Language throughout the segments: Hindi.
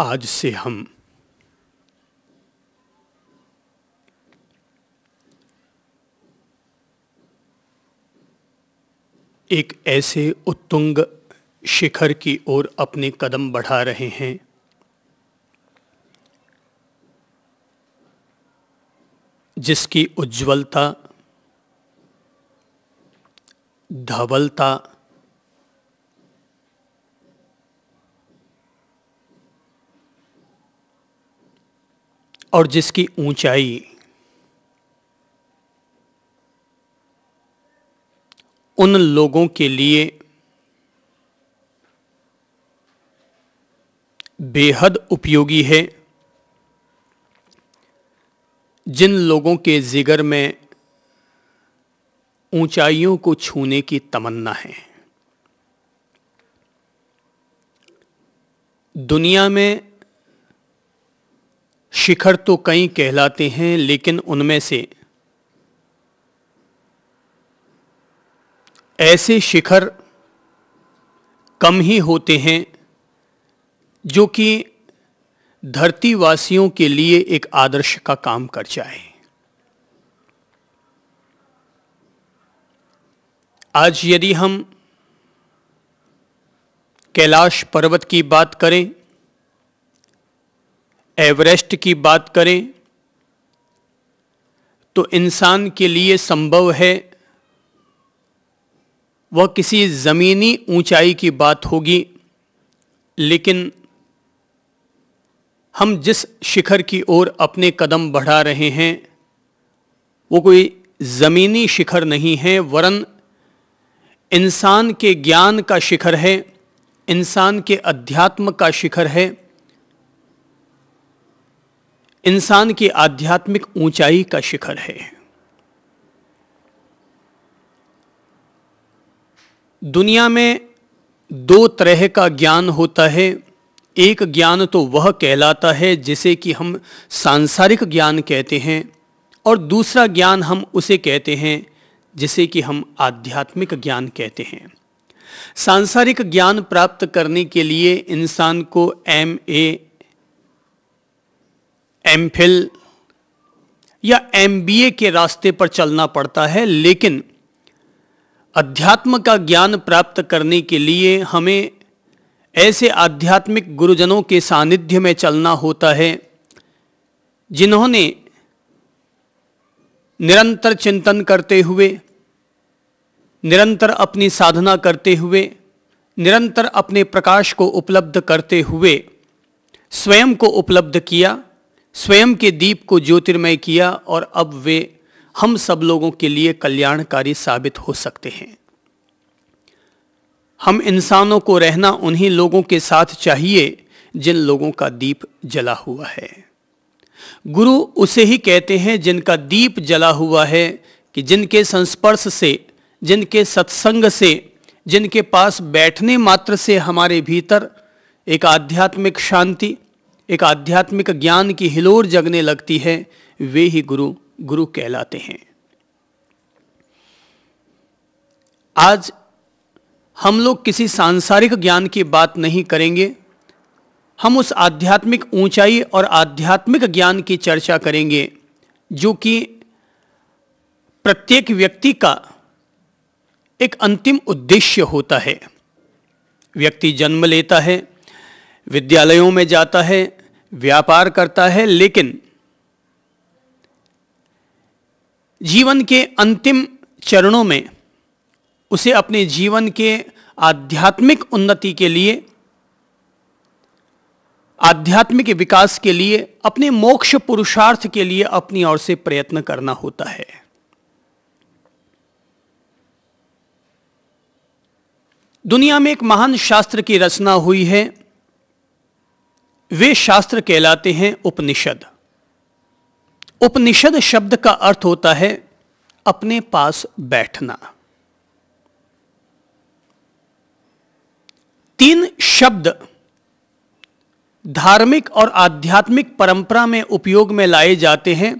आज से हम एक ऐसे उत्तुंग शिखर की ओर अपने कदम बढ़ा रहे हैं जिसकी उज्ज्वलता धवलता और जिसकी ऊंचाई उन लोगों के लिए बेहद उपयोगी है जिन लोगों के जिगर में ऊंचाइयों को छूने की तमन्ना है दुनिया में शिखर तो कई कहलाते हैं लेकिन उनमें से ऐसे शिखर कम ही होते हैं जो कि धरतीवासियों के लिए एक आदर्श का काम कर जाए आज यदि हम कैलाश पर्वत की बात करें एवरेस्ट की बात करें तो इंसान के लिए संभव है वह किसी ज़मीनी ऊंचाई की बात होगी लेकिन हम जिस शिखर की ओर अपने कदम बढ़ा रहे हैं वो कोई ज़मीनी शिखर नहीं है वरन इंसान के ज्ञान का शिखर है इंसान के अध्यात्म का शिखर है इंसान की आध्यात्मिक ऊंचाई का शिखर है दुनिया में दो तरह का ज्ञान होता है एक ज्ञान तो वह कहलाता है जिसे कि हम सांसारिक ज्ञान कहते हैं और दूसरा ज्ञान हम उसे कहते हैं जिसे कि हम आध्यात्मिक ज्ञान कहते हैं सांसारिक ज्ञान प्राप्त करने के लिए इंसान को एम ए एम या एम के रास्ते पर चलना पड़ता है लेकिन अध्यात्म का ज्ञान प्राप्त करने के लिए हमें ऐसे आध्यात्मिक गुरुजनों के सानिध्य में चलना होता है जिन्होंने निरंतर चिंतन करते हुए निरंतर अपनी साधना करते हुए निरंतर अपने प्रकाश को उपलब्ध करते हुए स्वयं को उपलब्ध किया स्वयं के दीप को ज्योतिर्मय किया और अब वे हम सब लोगों के लिए कल्याणकारी साबित हो सकते हैं हम इंसानों को रहना उन्हीं लोगों के साथ चाहिए जिन लोगों का दीप जला हुआ है गुरु उसे ही कहते हैं जिनका दीप जला हुआ है कि जिनके संस्पर्श से जिनके सत्संग से जिनके पास बैठने मात्र से हमारे भीतर एक आध्यात्मिक शांति एक आध्यात्मिक ज्ञान की हिलोर जगने लगती है वे ही गुरु गुरु कहलाते हैं आज हम लोग किसी सांसारिक ज्ञान की बात नहीं करेंगे हम उस आध्यात्मिक ऊंचाई और आध्यात्मिक ज्ञान की चर्चा करेंगे जो कि प्रत्येक व्यक्ति का एक अंतिम उद्देश्य होता है व्यक्ति जन्म लेता है विद्यालयों में जाता है व्यापार करता है लेकिन जीवन के अंतिम चरणों में उसे अपने जीवन के आध्यात्मिक उन्नति के लिए आध्यात्मिक विकास के लिए अपने मोक्ष पुरुषार्थ के लिए अपनी ओर से प्रयत्न करना होता है दुनिया में एक महान शास्त्र की रचना हुई है वे शास्त्र कहलाते हैं उपनिषद उपनिषद शब्द का अर्थ होता है अपने पास बैठना तीन शब्द धार्मिक और आध्यात्मिक परंपरा में उपयोग में लाए जाते हैं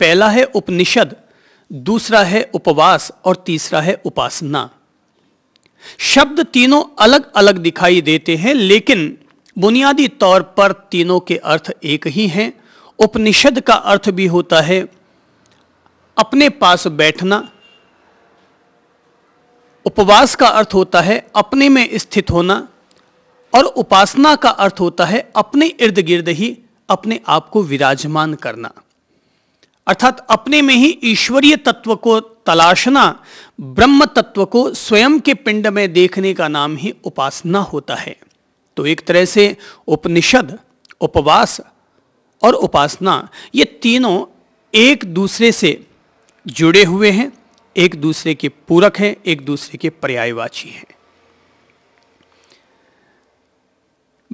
पहला है उपनिषद दूसरा है उपवास और तीसरा है उपासना शब्द तीनों अलग अलग दिखाई देते हैं लेकिन बुनियादी तौर पर तीनों के अर्थ एक ही हैं उपनिषद का अर्थ भी होता है अपने पास बैठना उपवास का अर्थ होता है अपने में स्थित होना और उपासना का अर्थ होता है अपने इर्द गिर्द ही अपने आप को विराजमान करना अर्थात अपने में ही ईश्वरीय तत्व को तलाशना ब्रह्म तत्व को स्वयं के पिंड में देखने का नाम ही उपासना होता है तो एक तरह से उपनिषद उपवास और उपासना ये तीनों एक दूसरे से जुड़े हुए हैं एक दूसरे के पूरक हैं एक दूसरे के पर्यायवाची हैं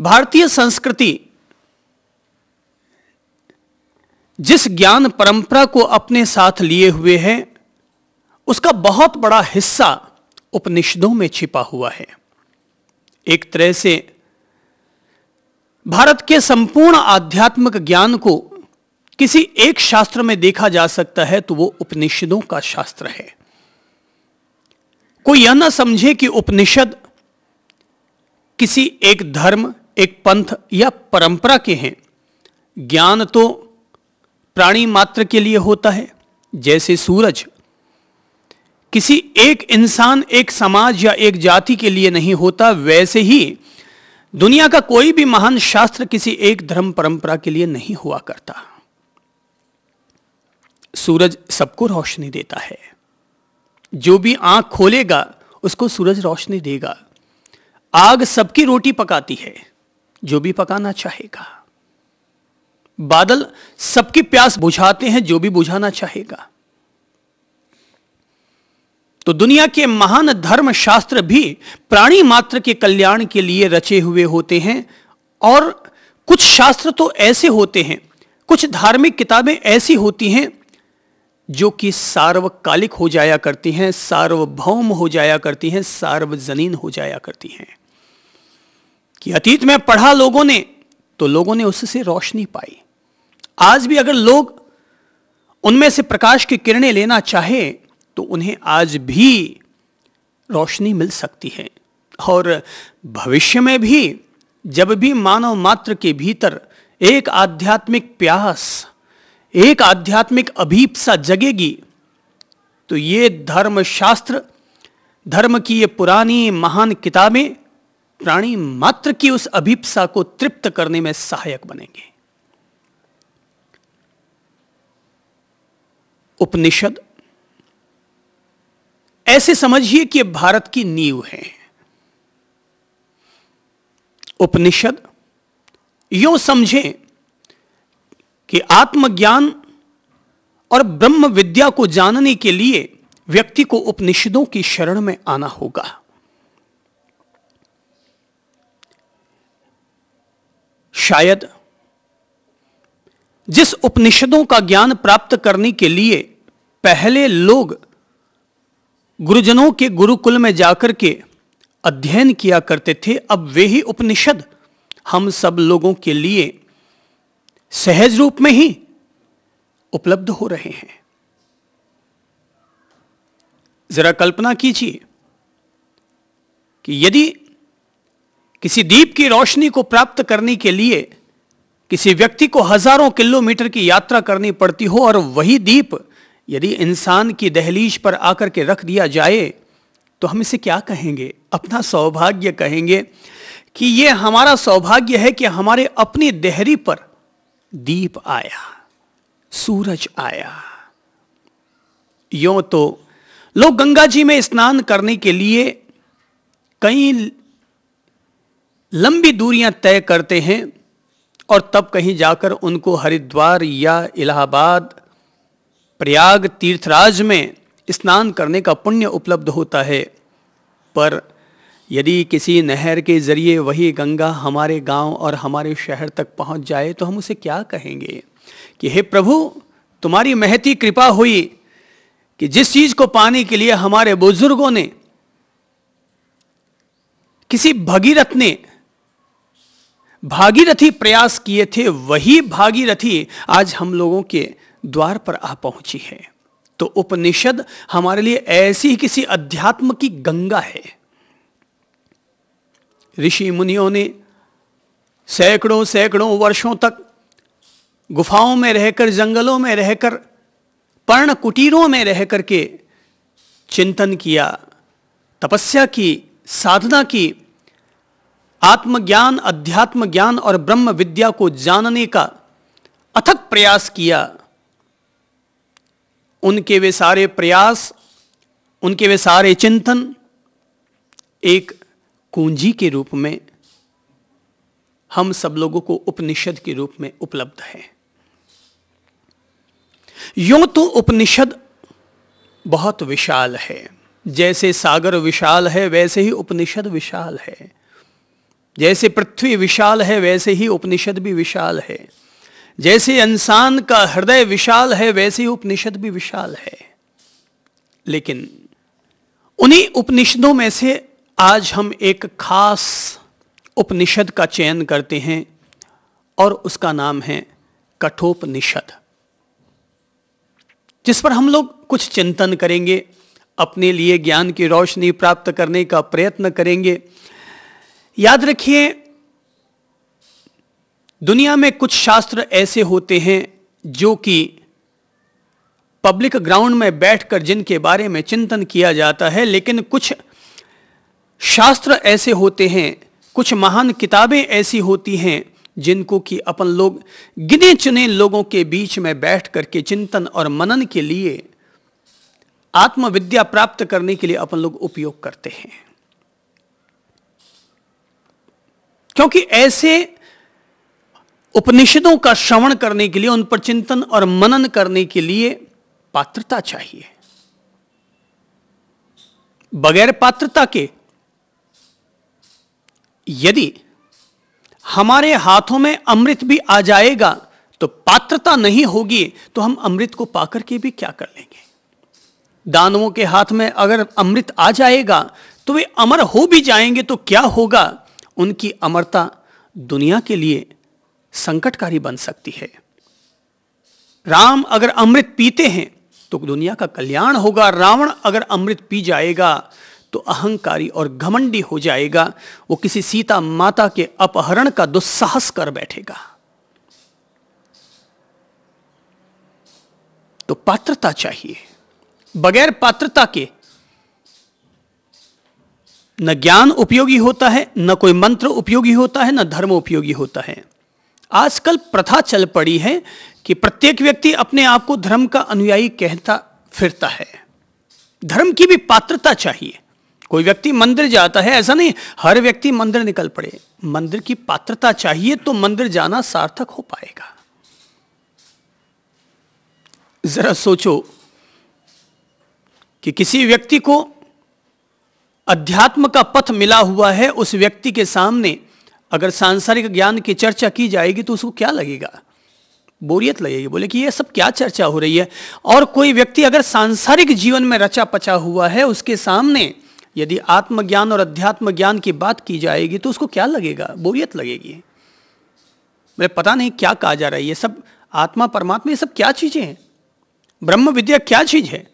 भारतीय संस्कृति जिस ज्ञान परंपरा को अपने साथ लिए हुए है उसका बहुत बड़ा हिस्सा उपनिषदों में छिपा हुआ है एक तरह से भारत के संपूर्ण आध्यात्मिक ज्ञान को किसी एक शास्त्र में देखा जा सकता है तो वो उपनिषदों का शास्त्र है कोई यह ना समझे कि उपनिषद किसी एक धर्म एक पंथ या परंपरा के हैं ज्ञान तो प्राणी मात्र के लिए होता है जैसे सूरज किसी एक इंसान एक समाज या एक जाति के लिए नहीं होता वैसे ही दुनिया का कोई भी महान शास्त्र किसी एक धर्म परंपरा के लिए नहीं हुआ करता सूरज सबको रोशनी देता है जो भी आंख खोलेगा उसको सूरज रोशनी देगा आग सबकी रोटी पकाती है जो भी पकाना चाहेगा बादल सबकी प्यास बुझाते हैं जो भी बुझाना चाहेगा तो दुनिया के महान धर्म शास्त्र भी प्राणी मात्र के कल्याण के लिए रचे हुए होते हैं और कुछ शास्त्र तो ऐसे होते हैं कुछ धार्मिक किताबें ऐसी होती हैं जो कि सार्वकालिक हो जाया करती हैं सार्वभौम हो जाया करती हैं सार्वजनीन हो जाया करती हैं कि अतीत में पढ़ा लोगों ने तो लोगों ने उससे रोशनी पाई आज भी अगर लोग उनमें से प्रकाश की किरणें लेना चाहे तो उन्हें आज भी रोशनी मिल सकती है और भविष्य में भी जब भी मानव मात्र के भीतर एक आध्यात्मिक प्यास एक आध्यात्मिक अभीपसा जगेगी तो ये धर्मशास्त्र धर्म की ये पुरानी महान किताबें प्राणी मात्र की उस अभीपसा को तृप्त करने में सहायक बनेंगे उपनिषद ऐसे समझिए कि भारत की नींव है उपनिषद यो समझें कि आत्मज्ञान और ब्रह्म विद्या को जानने के लिए व्यक्ति को उपनिषदों की शरण में आना होगा शायद जिस उपनिषदों का ज्ञान प्राप्त करने के लिए पहले लोग गुरुजनों के गुरुकुल में जाकर के अध्ययन किया करते थे अब वे ही उपनिषद हम सब लोगों के लिए सहज रूप में ही उपलब्ध हो रहे हैं जरा कल्पना कीजिए कि यदि किसी दीप की रोशनी को प्राप्त करने के लिए किसी व्यक्ति को हजारों किलोमीटर की यात्रा करनी पड़ती हो और वही दीप यदि इंसान की दहलीज पर आकर के रख दिया जाए तो हम इसे क्या कहेंगे अपना सौभाग्य कहेंगे कि ये हमारा सौभाग्य है कि हमारे अपनी देहरी पर दीप आया सूरज आया यो तो लोग गंगा जी में स्नान करने के लिए कई लंबी दूरियां तय करते हैं और तब कहीं जाकर उनको हरिद्वार या इलाहाबाद प्रयाग तीर्थराज में स्नान करने का पुण्य उपलब्ध होता है पर यदि किसी नहर के ज़रिए वही गंगा हमारे गांव और हमारे शहर तक पहुंच जाए तो हम उसे क्या कहेंगे कि हे प्रभु तुम्हारी महती कृपा हुई कि जिस चीज़ को पाने के लिए हमारे बुजुर्गों ने किसी भगीरथ ने भागीरथी प्रयास किए थे वही भागीरथी आज हम लोगों के द्वार पर आ पहुंची है तो उपनिषद हमारे लिए ऐसी ही किसी अध्यात्म की गंगा है ऋषि मुनियों ने सैकड़ों सैकड़ों वर्षों तक गुफाओं में रहकर जंगलों में रहकर पर्ण कुटीरों में रह करके चिंतन किया तपस्या की साधना की आत्मज्ञान अध्यात्म ज्ञान और ब्रह्म विद्या को जानने का अथक प्रयास किया उनके वे सारे प्रयास उनके वे सारे चिंतन एक कुंजी के रूप में हम सब लोगों को उपनिषद के रूप में उपलब्ध है यो तो उपनिषद बहुत विशाल है जैसे सागर विशाल है वैसे ही उपनिषद विशाल है जैसे पृथ्वी विशाल है वैसे ही उपनिषद भी विशाल है जैसे इंसान का हृदय विशाल है वैसे ही उपनिषद भी विशाल है लेकिन उन्हीं उपनिषदों में से आज हम एक खास उपनिषद का चयन करते हैं और उसका नाम है कठोपनिषद जिस पर हम लोग कुछ चिंतन करेंगे अपने लिए ज्ञान की रोशनी प्राप्त करने का प्रयत्न करेंगे याद रखिए दुनिया में कुछ शास्त्र ऐसे होते हैं जो कि पब्लिक ग्राउंड में बैठकर जिनके बारे में चिंतन किया जाता है लेकिन कुछ शास्त्र ऐसे होते हैं कुछ महान किताबें ऐसी होती हैं जिनको कि अपन लोग गिने चुने लोगों के बीच में बैठ करके चिंतन और मनन के लिए आत्मविद्या प्राप्त करने के लिए अपन लोग उपयोग करते हैं क्योंकि ऐसे उपनिषदों का श्रवण करने के लिए उन पर चिंतन और मनन करने के लिए पात्रता चाहिए बगैर पात्रता के यदि हमारे हाथों में अमृत भी आ जाएगा तो पात्रता नहीं होगी तो हम अमृत को पाकर के भी क्या कर लेंगे दानवों के हाथ में अगर अमृत आ जाएगा तो वे अमर हो भी जाएंगे तो क्या होगा उनकी अमरता दुनिया के लिए संकटकारी बन सकती है राम अगर अमृत पीते हैं तो दुनिया का कल्याण होगा रावण अगर अमृत पी जाएगा तो अहंकारी और घमंडी हो जाएगा वो किसी सीता माता के अपहरण का दुस्साहस कर बैठेगा तो पात्रता चाहिए बगैर पात्रता के न ज्ञान उपयोगी होता है न कोई मंत्र उपयोगी होता है न धर्म उपयोगी होता है आजकल प्रथा चल पड़ी है कि प्रत्येक व्यक्ति अपने आप को धर्म का अनुयायी कहता फिरता है धर्म की भी पात्रता चाहिए कोई व्यक्ति मंदिर जाता है ऐसा नहीं हर व्यक्ति मंदिर निकल पड़े मंदिर की पात्रता चाहिए तो मंदिर जाना सार्थक हो पाएगा जरा सोचो कि किसी व्यक्ति को अध्यात्म का पथ मिला हुआ है उस व्यक्ति के सामने अगर सांसारिक ज्ञान की चर्चा की जाएगी तो उसको क्या लगेगा बोरियत लगेगी बोले कि ये सब क्या चर्चा हो रही है और कोई व्यक्ति अगर सांसारिक जीवन में रचा पचा हुआ है उसके सामने यदि आत्मज्ञान और अध्यात्म ज्ञान की बात की जाएगी तो उसको क्या लगेगा बोरियत लगेगी मैं पता नहीं क्या कहा जा रहा है ये सब आत्मा परमात्मा ये सब क्या चीज़ें हैं ब्रह्म विद्या क्या चीज़ है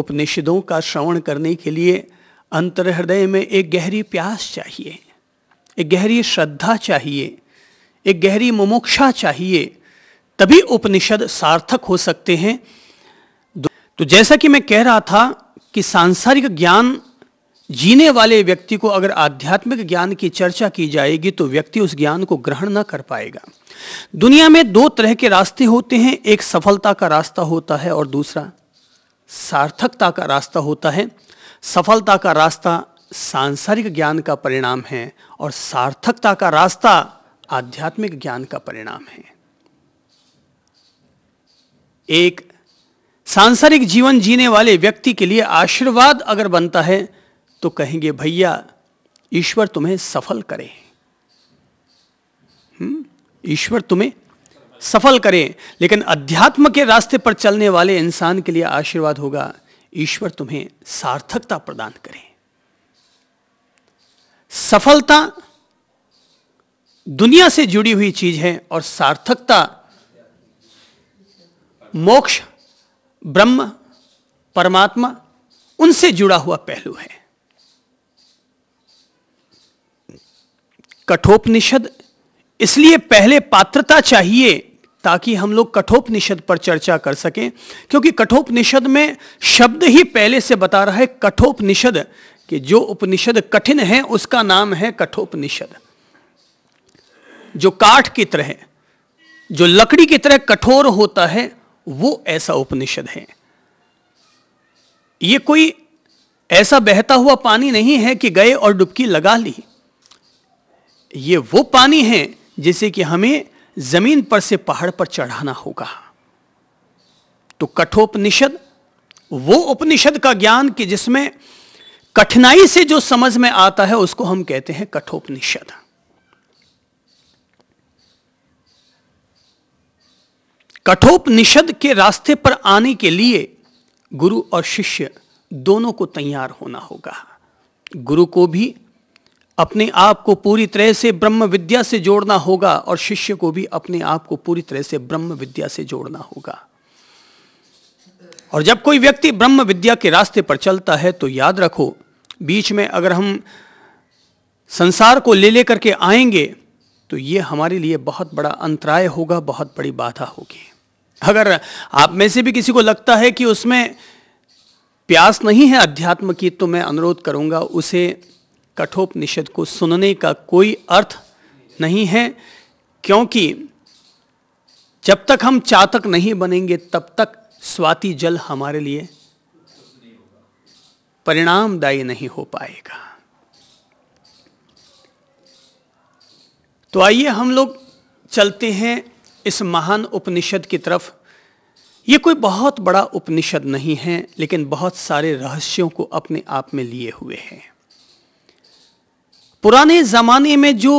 उपनिषदों का श्रवण करने के लिए अंतर हृदय में एक गहरी प्यास चाहिए एक गहरी श्रद्धा चाहिए एक गहरी मुमुक्षा चाहिए तभी उपनिषद सार्थक हो सकते हैं तो जैसा कि मैं कह रहा था कि सांसारिक ज्ञान जीने वाले व्यक्ति को अगर आध्यात्मिक ज्ञान की चर्चा की जाएगी तो व्यक्ति उस ज्ञान को ग्रहण न कर पाएगा दुनिया में दो तरह के रास्ते होते हैं एक सफलता का रास्ता होता है और दूसरा सार्थकता का रास्ता होता है सफलता का रास्ता सांसारिक ज्ञान का परिणाम है और सार्थकता का रास्ता आध्यात्मिक ज्ञान का परिणाम है एक सांसारिक जीवन जीने वाले व्यक्ति के लिए आशीर्वाद अगर बनता है तो कहेंगे भैया ईश्वर तुम्हें सफल करे हम्म, ईश्वर तुम्हें सफल करें लेकिन अध्यात्म के रास्ते पर चलने वाले इंसान के लिए आशीर्वाद होगा ईश्वर तुम्हें सार्थकता प्रदान करें सफलता दुनिया से जुड़ी हुई चीज है और सार्थकता मोक्ष ब्रह्म परमात्मा उनसे जुड़ा हुआ पहलू है कठोपनिषद इसलिए पहले पात्रता चाहिए ताकि हम लोग कठोपनिषद पर चर्चा कर सकें क्योंकि कठोपनिषद में शब्द ही पहले से बता रहा है कठोपनिषद कि जो उपनिषद कठिन है उसका नाम है कठोपनिषद जो काठ की तरह जो लकड़ी की तरह कठोर होता है वो ऐसा उपनिषद है ये कोई ऐसा बहता हुआ पानी नहीं है कि गए और डुबकी लगा ली ये वो पानी है जिसे कि हमें जमीन पर से पहाड़ पर चढ़ाना होगा तो कठोपनिषद वो उपनिषद का ज्ञान कि जिसमें कठिनाई से जो समझ में आता है उसको हम कहते हैं कठोपनिषद कठोपनिषद के रास्ते पर आने के लिए गुरु और शिष्य दोनों को तैयार होना होगा गुरु को भी अपने आप को पूरी तरह से ब्रह्म विद्या से जोड़ना होगा और शिष्य को भी अपने आप को पूरी तरह से ब्रह्म विद्या से जोड़ना होगा और जब कोई व्यक्ति ब्रह्म विद्या के रास्ते पर चलता है तो याद रखो बीच में अगर हम संसार को ले लेकर के आएंगे तो ये हमारे लिए बहुत बड़ा अंतराय होगा बहुत बड़ी बाधा होगी अगर आप में से भी किसी को लगता है कि उसमें प्यास नहीं है अध्यात्म की तो मैं अनुरोध करूंगा उसे कठोपनिषद को सुनने का कोई अर्थ नहीं है क्योंकि जब तक हम चातक नहीं बनेंगे तब तक स्वाति जल हमारे लिए परिणामदायी नहीं हो पाएगा तो आइए हम लोग चलते हैं इस महान उपनिषद की तरफ ये कोई बहुत बड़ा उपनिषद नहीं है लेकिन बहुत सारे रहस्यों को अपने आप में लिए हुए हैं पुराने ज़माने में जो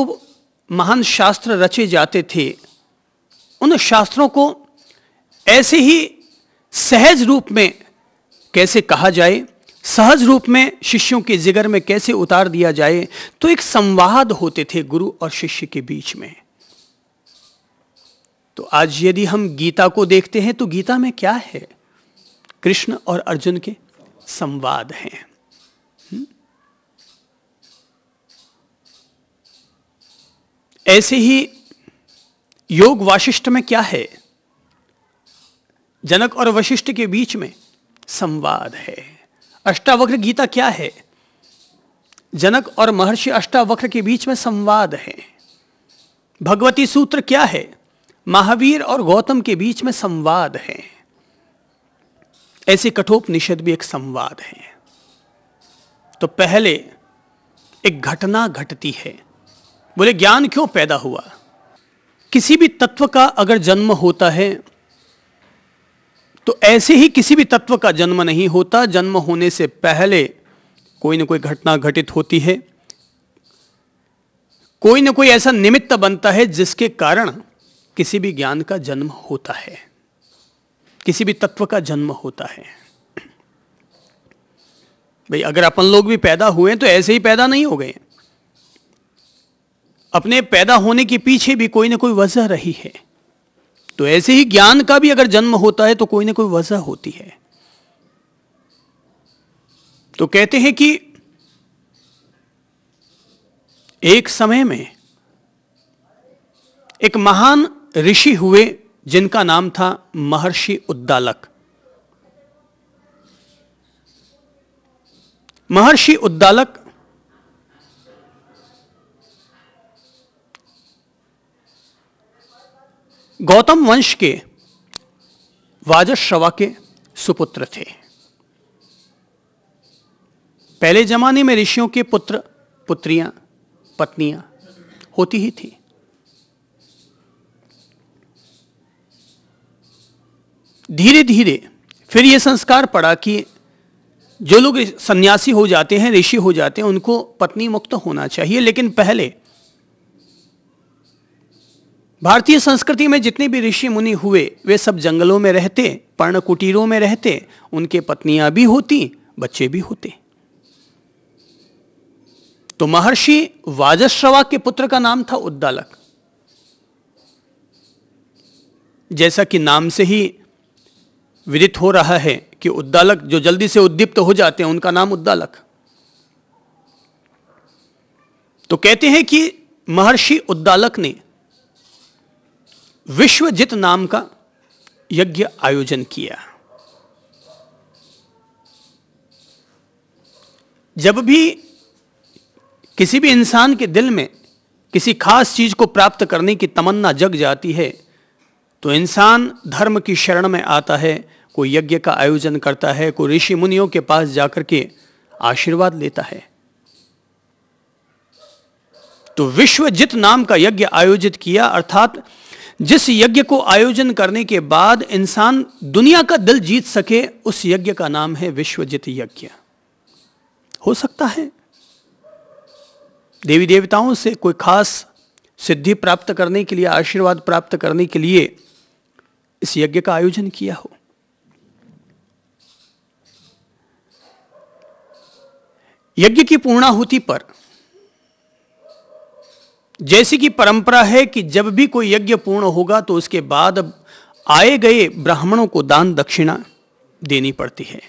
महान शास्त्र रचे जाते थे उन शास्त्रों को ऐसे ही सहज रूप में कैसे कहा जाए सहज रूप में शिष्यों के जिगर में कैसे उतार दिया जाए तो एक संवाद होते थे गुरु और शिष्य के बीच में तो आज यदि हम गीता को देखते हैं तो गीता में क्या है कृष्ण और अर्जुन के संवाद हैं ऐसे ही योग वाशिष्ठ में क्या है जनक और वशिष्ठ के बीच में संवाद है अष्टावक्र गीता क्या है जनक और महर्षि अष्टावक्र के बीच में संवाद है भगवती सूत्र क्या है महावीर और गौतम के बीच में संवाद है ऐसे कठोपनिषद भी एक संवाद है तो पहले एक घटना घटती है बोले ज्ञान क्यों पैदा हुआ किसी भी तत्व का अगर जन्म होता है तो ऐसे ही किसी भी तत्व का जन्म नहीं होता जन्म होने से पहले कोई ना कोई घटना घटित होती है कोई ना कोई ऐसा निमित्त बनता है जिसके कारण किसी भी ज्ञान का जन्म होता है किसी भी तत्व का जन्म होता है भाई अगर अपन लोग भी पैदा हुए तो ऐसे ही पैदा नहीं हो गए अपने पैदा होने के पीछे भी कोई ना कोई वजह रही है तो ऐसे ही ज्ञान का भी अगर जन्म होता है तो कोई ना कोई वजह होती है तो कहते हैं कि एक समय में एक महान ऋषि हुए जिनका नाम था महर्षि उद्दालक महर्षि उद्दालक गौतम वंश के वाजश्रवा के सुपुत्र थे पहले जमाने में ऋषियों के पुत्र पुत्रियां पत्नियां होती ही थी धीरे धीरे फिर यह संस्कार पड़ा कि जो लोग सन्यासी हो जाते हैं ऋषि हो जाते हैं उनको पत्नी मुक्त होना चाहिए लेकिन पहले भारतीय संस्कृति में जितने भी ऋषि मुनि हुए वे सब जंगलों में रहते पर्ण कुटीरों में रहते उनके पत्नियां भी होती बच्चे भी होते तो महर्षि वाजश्रवा के पुत्र का नाम था उद्दालक जैसा कि नाम से ही विदित हो रहा है कि उद्दालक जो जल्दी से उद्दीप्त हो जाते हैं उनका नाम उद्दालक तो कहते हैं कि महर्षि उद्दालक ने विश्वजित नाम का यज्ञ आयोजन किया जब भी किसी भी इंसान के दिल में किसी खास चीज को प्राप्त करने की तमन्ना जग जाती है तो इंसान धर्म की शरण में आता है कोई यज्ञ का आयोजन करता है कोई ऋषि मुनियों के पास जाकर के आशीर्वाद लेता है तो विश्वजित नाम का यज्ञ आयोजित किया अर्थात जिस यज्ञ को आयोजन करने के बाद इंसान दुनिया का दिल जीत सके उस यज्ञ का नाम है विश्वजित यज्ञ हो सकता है देवी देवताओं से कोई खास सिद्धि प्राप्त करने के लिए आशीर्वाद प्राप्त करने के लिए इस यज्ञ का आयोजन किया हो यज्ञ की पूर्णाहुति पर जैसी कि परंपरा है कि जब भी कोई यज्ञ पूर्ण होगा तो उसके बाद आए गए ब्राह्मणों को दान दक्षिणा देनी पड़ती है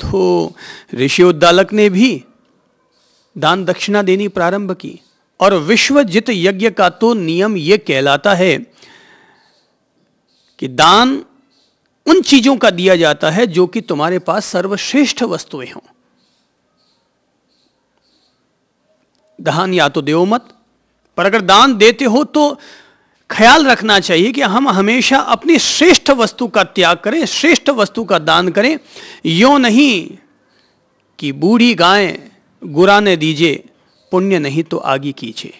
तो ऋषि उद्दालक ने भी दान दक्षिणा देनी प्रारंभ की और विश्वजित यज्ञ का तो नियम यह कहलाता है कि दान उन चीजों का दिया जाता है जो कि तुम्हारे पास सर्वश्रेष्ठ वस्तुएं हों दान या तो देव मत पर अगर दान देते हो तो ख्याल रखना चाहिए कि हम हमेशा अपनी श्रेष्ठ वस्तु का त्याग करें श्रेष्ठ वस्तु का दान करें यो नहीं कि बूढ़ी गाय गुरा ने दीजिए पुण्य नहीं तो आगे कीजिए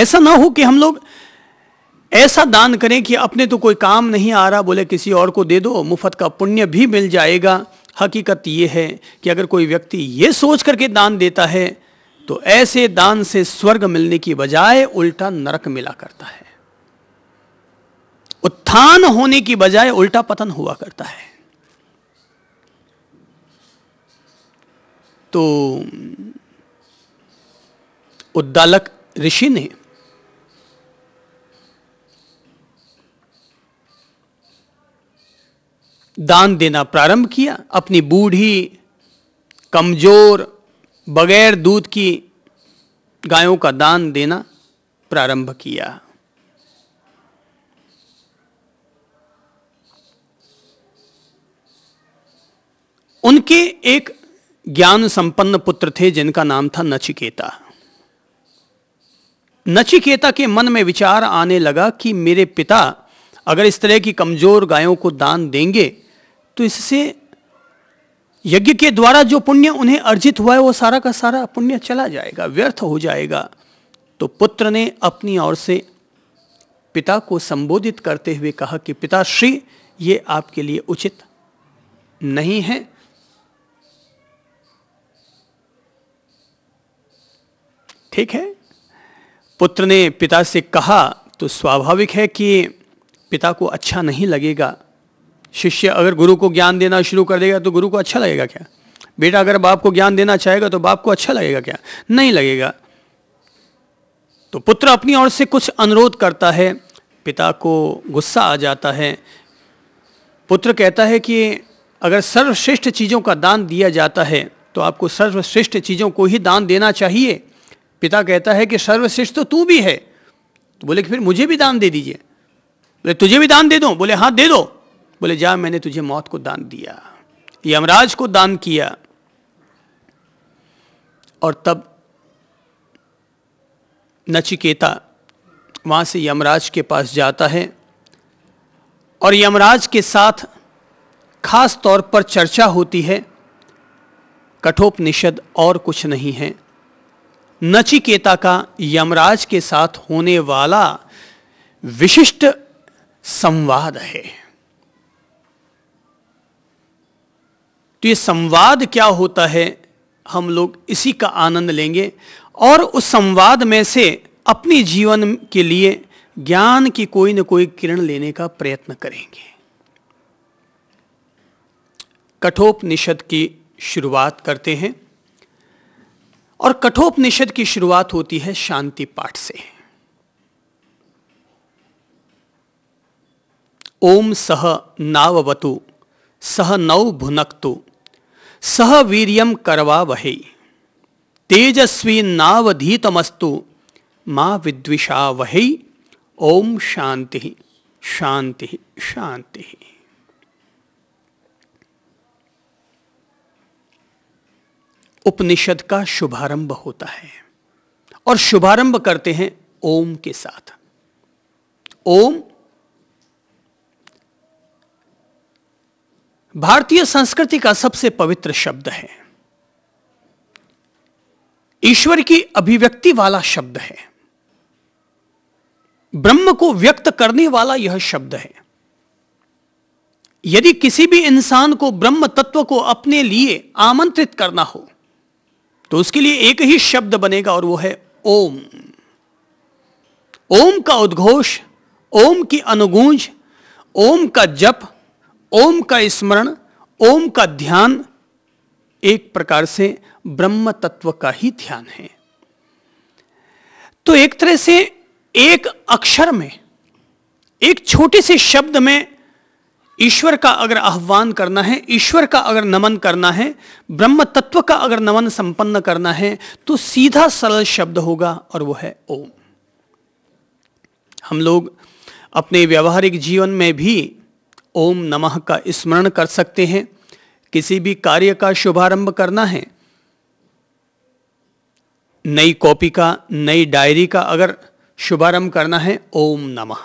ऐसा ना हो कि हम लोग ऐसा दान करें कि अपने तो कोई काम नहीं आ रहा बोले किसी और को दे दो मुफ्त का पुण्य भी मिल जाएगा हकीकत ये है कि अगर कोई व्यक्ति ये सोच करके दान देता है तो ऐसे दान से स्वर्ग मिलने की बजाय उल्टा नरक मिला करता है उत्थान होने की बजाय उल्टा पतन हुआ करता है तो उद्दालक ऋषि ने दान देना प्रारंभ किया अपनी बूढ़ी कमजोर बगैर दूध की गायों का दान देना प्रारंभ किया उनके एक ज्ञान संपन्न पुत्र थे जिनका नाम था नचिकेता नचिकेता के मन में विचार आने लगा कि मेरे पिता अगर इस तरह की कमजोर गायों को दान देंगे तो इससे यज्ञ के द्वारा जो पुण्य उन्हें अर्जित हुआ है वो सारा का सारा पुण्य चला जाएगा व्यर्थ हो जाएगा तो पुत्र ने अपनी ओर से पिता को संबोधित करते हुए कहा कि पिताश्री ये आपके लिए उचित नहीं है ठीक है पुत्र ने पिता से कहा तो स्वाभाविक है कि पिता को अच्छा नहीं लगेगा शिष्य अगर गुरु को ज्ञान देना शुरू कर देगा तो गुरु को अच्छा लगेगा क्या बेटा अगर बाप को ज्ञान देना चाहेगा तो बाप को अच्छा लगेगा क्या नहीं लगेगा तो पुत्र अपनी ओर से कुछ अनुरोध करता है पिता को गुस्सा आ जाता है पुत्र कहता है कि अगर सर्वश्रेष्ठ चीज़ों का दान दिया जाता है तो आपको सर्वश्रेष्ठ चीज़ों को ही दान देना चाहिए पिता कहता है कि सर्वश्रेष्ठ तो तू भी है तो बोले कि फिर मुझे भी दान दे दीजिए बोले तुझे भी दान दे दो बोले हाँ दे दो बोले जा मैंने तुझे मौत को दान दिया यमराज को दान किया और तब नचिकेता वहाँ से यमराज के पास जाता है और यमराज के साथ खास तौर पर चर्चा होती है कठोपनिषद और कुछ नहीं है नचिकेता का यमराज के साथ होने वाला विशिष्ट संवाद है तो ये संवाद क्या होता है हम लोग इसी का आनंद लेंगे और उस संवाद में से अपने जीवन के लिए ज्ञान की कोई न कोई किरण लेने का प्रयत्न करेंगे कठोपनिषद की शुरुआत करते हैं और कठोपनिषद की शुरुआत होती है शांति पाठ से ओम सह नाववतु सह नौ भुनक्तु सह वीर करवा वहे तेजस्वी नावधीतमस्तु माँ विद्विषा वहे ओम शांति शांति शांति उपनिषद का शुभारंभ होता है और शुभारंभ करते हैं ओम के साथ ओम भारतीय संस्कृति का सबसे पवित्र शब्द है ईश्वर की अभिव्यक्ति वाला शब्द है ब्रह्म को व्यक्त करने वाला यह शब्द है यदि किसी भी इंसान को ब्रह्म तत्व को अपने लिए आमंत्रित करना हो तो उसके लिए एक ही शब्द बनेगा और वो है ओम ओम का उद्घोष ओम की अनुगूंज ओम का जप ओम का स्मरण ओम का ध्यान एक प्रकार से ब्रह्म तत्व का ही ध्यान है तो एक तरह से एक अक्षर में एक छोटे से शब्द में ईश्वर का अगर आह्वान करना है ईश्वर का अगर नमन करना है ब्रह्म तत्व का अगर नमन संपन्न करना है तो सीधा सरल शब्द होगा और वो है ओम हम लोग अपने व्यावहारिक जीवन में भी ओम नमः का स्मरण कर सकते हैं किसी भी कार्य का शुभारंभ करना है नई कॉपी का नई डायरी का अगर शुभारंभ करना है ओम नमः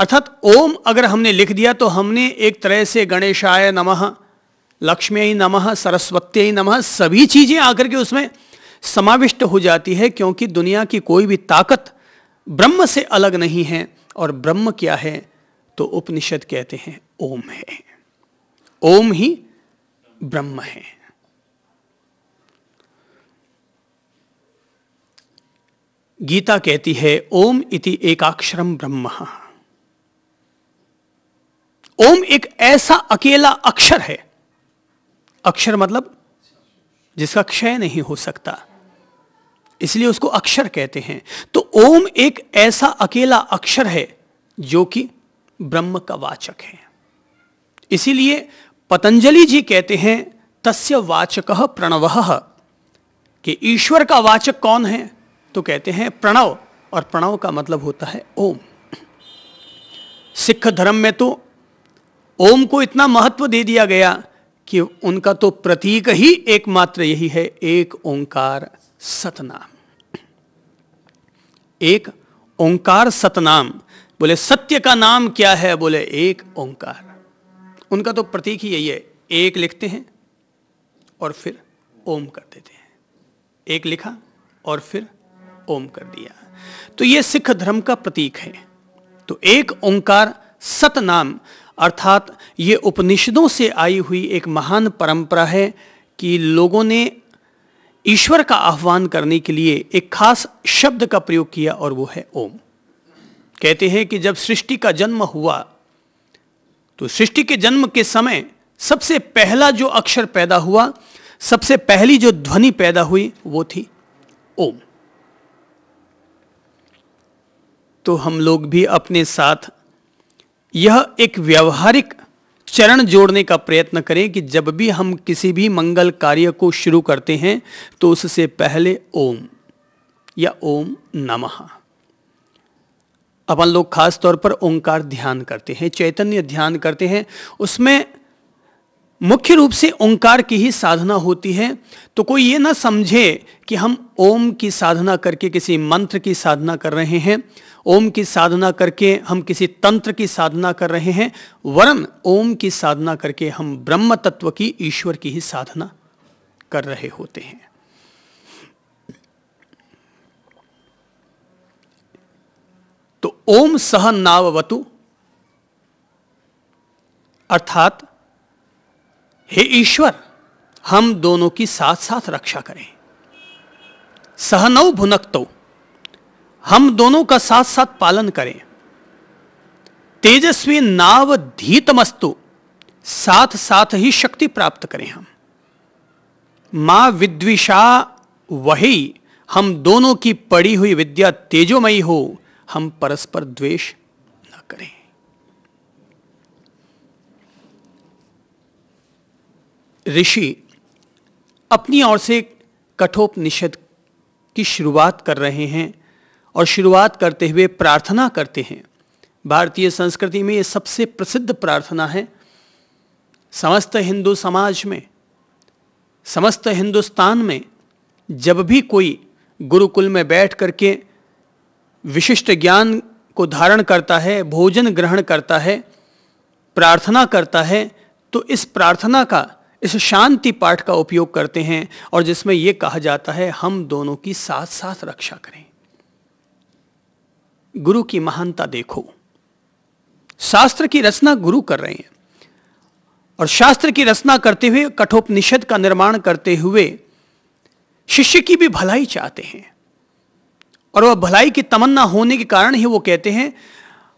अर्थात ओम अगर हमने लिख दिया तो हमने एक तरह से गणेशाय नमः लक्ष्मी नमः सरस्वती नमः सभी चीजें आकर के उसमें समाविष्ट हो जाती है क्योंकि दुनिया की कोई भी ताकत ब्रह्म से अलग नहीं है और ब्रह्म क्या है तो उपनिषद कहते हैं ओम है ओम ही ब्रह्म है गीता कहती है ओम इति एकाक्षरम ब्रह्म ओम एक ऐसा अकेला अक्षर है अक्षर मतलब जिसका क्षय नहीं हो सकता इसलिए उसको अक्षर कहते हैं तो ओम एक ऐसा अकेला अक्षर है जो कि ब्रह्म का वाचक है इसीलिए पतंजलि जी कहते हैं तस्य वाचक प्रणव कि ईश्वर का वाचक कौन है तो कहते हैं प्रणव और प्रणव का मतलब होता है ओम सिख धर्म में तो ओम को इतना महत्व दे दिया गया कि उनका तो प्रतीक ही एकमात्र यही है एक ओंकार सतनाम एक ओंकार सतनाम बोले सत्य का नाम क्या है बोले एक ओंकार उनका तो प्रतीक ही यही है एक लिखते हैं और फिर ओम कर देते हैं एक लिखा और फिर ओम कर दिया तो ये सिख धर्म का प्रतीक है तो एक ओंकार सत नाम अर्थात ये उपनिषदों से आई हुई एक महान परंपरा है कि लोगों ने ईश्वर का आह्वान करने के लिए एक खास शब्द का प्रयोग किया और वो है ओम कहते हैं कि जब सृष्टि का जन्म हुआ तो सृष्टि के जन्म के समय सबसे पहला जो अक्षर पैदा हुआ सबसे पहली जो ध्वनि पैदा हुई वो थी ओम तो हम लोग भी अपने साथ यह एक व्यवहारिक चरण जोड़ने का प्रयत्न करें कि जब भी हम किसी भी मंगल कार्य को शुरू करते हैं तो उससे पहले ओम या ओम नमः अपन लोग खास तौर पर ओंकार ध्यान करते हैं चैतन्य ध्यान करते हैं उसमें मुख्य रूप से ओंकार की ही साधना होती है तो कोई ये ना समझे कि हम ओम की साधना करके किसी मंत्र की साधना कर रहे हैं ओम की साधना करके हम किसी तंत्र की साधना कर रहे हैं वरन ओम की साधना करके हम ब्रह्म तत्व की ईश्वर की ही साधना कर रहे होते हैं तो ओम सह नाववतु अर्थात हे ईश्वर हम दोनों की साथ साथ रक्षा करें सहनौ भुनकतो हम दोनों का साथ साथ पालन करें तेजस्वी नाव धीतमस्तु साथ साथ ही शक्ति प्राप्त करें हम मां विद्विषा वही हम दोनों की पड़ी हुई विद्या तेजोमयी हो हम परस्पर द्वेष न करें ऋषि अपनी ओर से कठोपनिषद की शुरुआत कर रहे हैं और शुरुआत करते हुए प्रार्थना करते हैं भारतीय संस्कृति में यह सबसे प्रसिद्ध प्रार्थना है समस्त हिंदू समाज में समस्त हिंदुस्तान में जब भी कोई गुरुकुल में बैठ करके विशिष्ट ज्ञान को धारण करता है भोजन ग्रहण करता है प्रार्थना करता है तो इस प्रार्थना का इस शांति पाठ का उपयोग करते हैं और जिसमें यह कहा जाता है हम दोनों की साथ साथ रक्षा करें गुरु की महानता देखो शास्त्र की रचना गुरु कर रहे हैं और शास्त्र की रचना करते हुए कठोपनिषद का निर्माण करते हुए शिष्य की भी भलाई चाहते हैं और वह भलाई की तमन्ना होने के कारण ही वो कहते हैं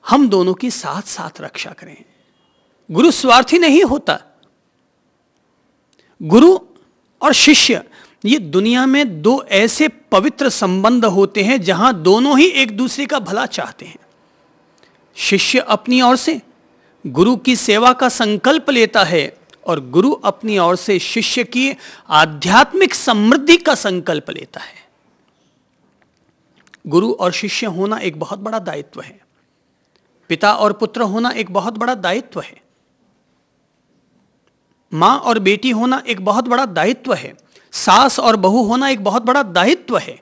हम दोनों की साथ साथ रक्षा करें गुरु स्वार्थी नहीं होता गुरु और शिष्य ये दुनिया में दो ऐसे पवित्र संबंध होते हैं जहां दोनों ही एक दूसरे का भला चाहते हैं शिष्य अपनी ओर से गुरु की सेवा का संकल्प लेता है और गुरु अपनी ओर से शिष्य की आध्यात्मिक समृद्धि का संकल्प लेता है गुरु और शिष्य होना एक बहुत बड़ा दायित्व है पिता और पुत्र होना एक बहुत बड़ा दायित्व है मां और बेटी होना एक बहुत बड़ा दायित्व है सास और बहू होना एक बहुत बड़ा दायित्व है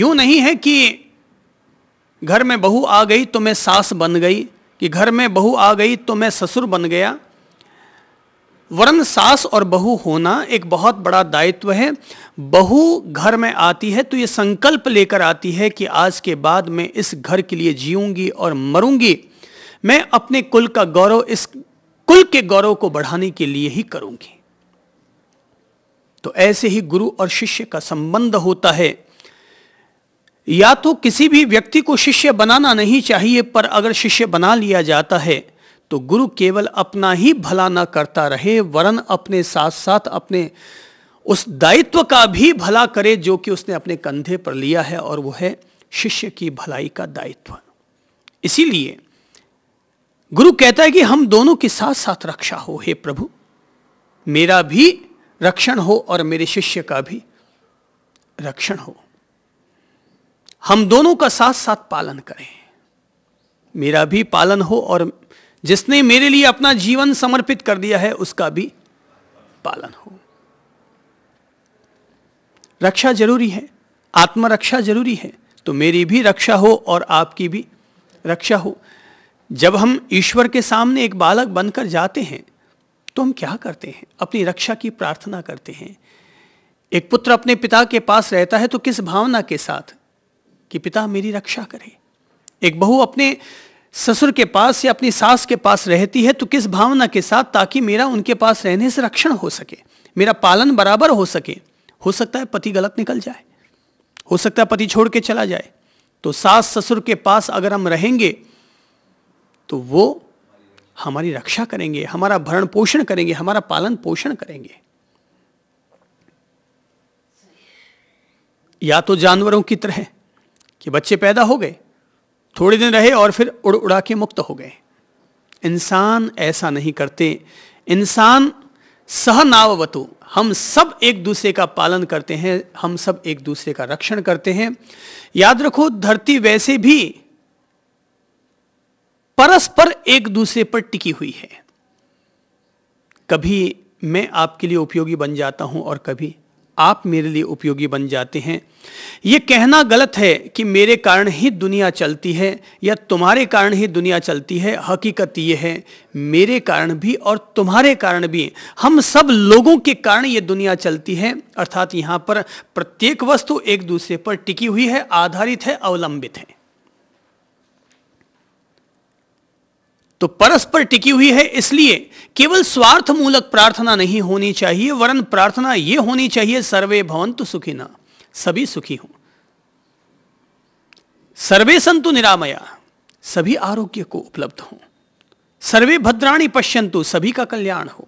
यूं नहीं है कि घर में बहू आ गई तो मैं सास बन गई कि घर में बहू आ गई तो मैं ससुर बन गया वरन सास और बहू होना एक बहुत बड़ा दायित्व है बहू घर में आती है तो ये संकल्प लेकर आती है कि आज के बाद मैं इस घर के लिए जीऊंगी और मरूंगी मैं अपने कुल का गौरव इस कुल के गौरव को बढ़ाने के लिए ही करूंगी तो ऐसे ही गुरु और शिष्य का संबंध होता है या तो किसी भी व्यक्ति को शिष्य बनाना नहीं चाहिए पर अगर शिष्य बना लिया जाता है तो गुरु केवल अपना ही भला ना करता रहे वरन अपने साथ साथ अपने उस दायित्व का भी भला करे जो कि उसने अपने कंधे पर लिया है और वो है शिष्य की भलाई का दायित्व इसीलिए गुरु कहता है कि हम दोनों के साथ साथ रक्षा हो हे प्रभु मेरा भी रक्षण हो और मेरे शिष्य का भी रक्षण हो हम दोनों का साथ साथ पालन करें मेरा भी पालन हो और जिसने मेरे लिए अपना जीवन समर्पित कर दिया है उसका भी पालन हो रक्षा जरूरी है आत्मरक्षा जरूरी है तो मेरी भी रक्षा हो और आपकी भी रक्षा हो जब हम ईश्वर के सामने एक बालक बनकर जाते हैं तो हम क्या करते हैं अपनी रक्षा की प्रार्थना करते हैं एक पुत्र अपने पिता के पास रहता है तो किस भावना के साथ कि पिता मेरी रक्षा करे एक बहू अपने ससुर के पास या अपनी सास के पास रहती है तो किस भावना के साथ ताकि मेरा उनके पास रहने से रक्षण हो सके मेरा पालन बराबर हो सके हो सकता है पति गलत निकल जाए हो सकता है पति छोड़ के चला जाए तो सास ससुर के पास अगर हम रहेंगे तो वो हमारी रक्षा करेंगे हमारा भरण पोषण करेंगे हमारा पालन पोषण करेंगे या तो जानवरों की तरह कि बच्चे पैदा हो गए थोड़े दिन रहे और फिर उड़ उड़ा के मुक्त हो गए इंसान ऐसा नहीं करते इंसान सहनाववतु हम सब एक दूसरे का पालन करते हैं हम सब एक दूसरे का रक्षण करते हैं याद रखो धरती वैसे भी परस्पर एक दूसरे पर टिकी हुई है कभी मैं आपके लिए उपयोगी बन जाता हूं और कभी आप मेरे लिए उपयोगी बन जाते हैं ये कहना गलत है कि मेरे कारण ही दुनिया चलती है या तुम्हारे कारण ही दुनिया चलती है हकीकत ये है मेरे कारण भी और तुम्हारे कारण भी हम सब लोगों के कारण ये दुनिया चलती है अर्थात यहाँ पर प्रत्येक वस्तु एक दूसरे पर टिकी हुई है आधारित है अवलंबित है तो परस्पर टिकी हुई है इसलिए केवल स्वार्थ मूलक प्रार्थना नहीं होनी चाहिए वरन प्रार्थना ये होनी चाहिए सर्वे भवंतु सुखी ना सभी सुखी हों सर्वे संतु निरामया सभी आरोग्य को उपलब्ध हों सर्वे भद्राणी पश्यंतु सभी का कल्याण हो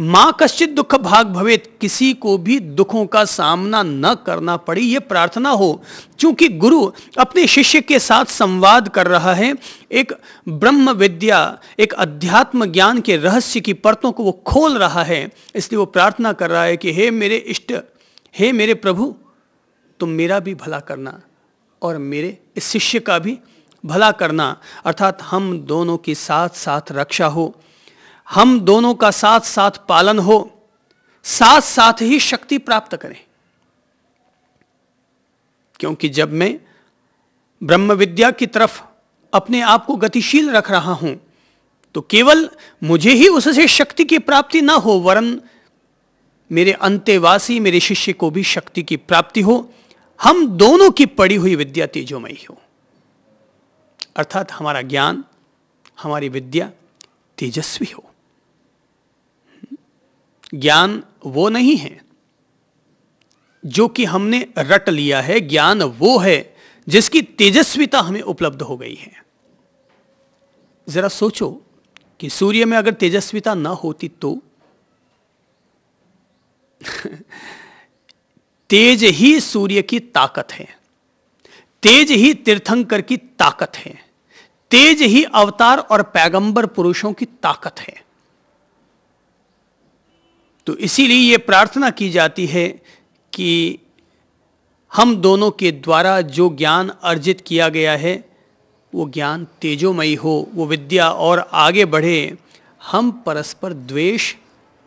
मां कश्चित दुख भाग भवेत किसी को भी दुखों का सामना न करना पड़े ये प्रार्थना हो क्योंकि गुरु अपने शिष्य के साथ संवाद कर रहा है एक ब्रह्म विद्या एक अध्यात्म ज्ञान के रहस्य की परतों को वो खोल रहा है इसलिए वो प्रार्थना कर रहा है कि हे मेरे इष्ट हे मेरे प्रभु तुम मेरा भी भला करना और मेरे इस शिष्य का भी भला करना अर्थात हम दोनों की साथ साथ रक्षा हो हम दोनों का साथ साथ पालन हो साथ साथ ही शक्ति प्राप्त करें क्योंकि जब मैं ब्रह्म विद्या की तरफ अपने आप को गतिशील रख रहा हूं तो केवल मुझे ही उससे शक्ति की प्राप्ति ना हो वरन मेरे अंत्यवासी मेरे शिष्य को भी शक्ति की प्राप्ति हो हम दोनों की पड़ी हुई विद्या तेजोमयी हो अर्थात हमारा ज्ञान हमारी विद्या तेजस्वी हो ज्ञान वो नहीं है जो कि हमने रट लिया है ज्ञान वो है जिसकी तेजस्विता हमें उपलब्ध हो गई है जरा सोचो कि सूर्य में अगर तेजस्विता ना होती तो तेज ही सूर्य की ताकत है तेज ही तीर्थंकर की ताकत है तेज ही अवतार और पैगंबर पुरुषों की ताकत है तो इसीलिए ये प्रार्थना की जाती है कि हम दोनों के द्वारा जो ज्ञान अर्जित किया गया है वो ज्ञान तेजोमयी हो वो विद्या और आगे बढ़े हम परस्पर द्वेष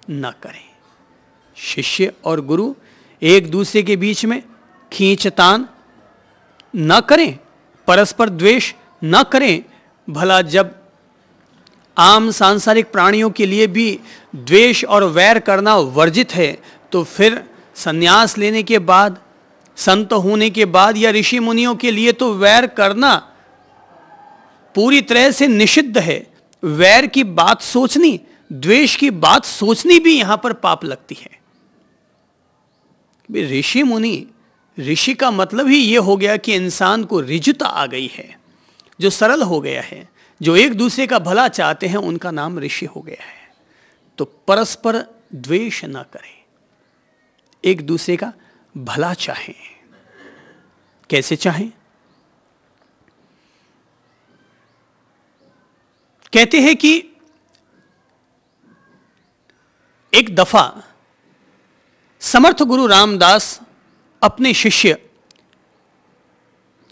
न करें शिष्य और गुरु एक दूसरे के बीच में खींचतान न करें परस्पर द्वेष न करें भला जब आम सांसारिक प्राणियों के लिए भी द्वेष और वैर करना वर्जित है तो फिर संन्यास लेने के बाद संत होने के बाद या ऋषि मुनियों के लिए तो वैर करना पूरी तरह से निषिद्ध है वैर की बात सोचनी द्वेष की बात सोचनी भी यहां पर पाप लगती है ऋषि मुनि ऋषि का मतलब ही ये हो गया कि इंसान को रिजुता आ गई है जो सरल हो गया है जो एक दूसरे का भला चाहते हैं उनका नाम ऋषि हो गया है तो परस्पर द्वेष न करें एक दूसरे का भला चाहें कैसे चाहें कहते हैं कि एक दफा समर्थ गुरु रामदास अपने शिष्य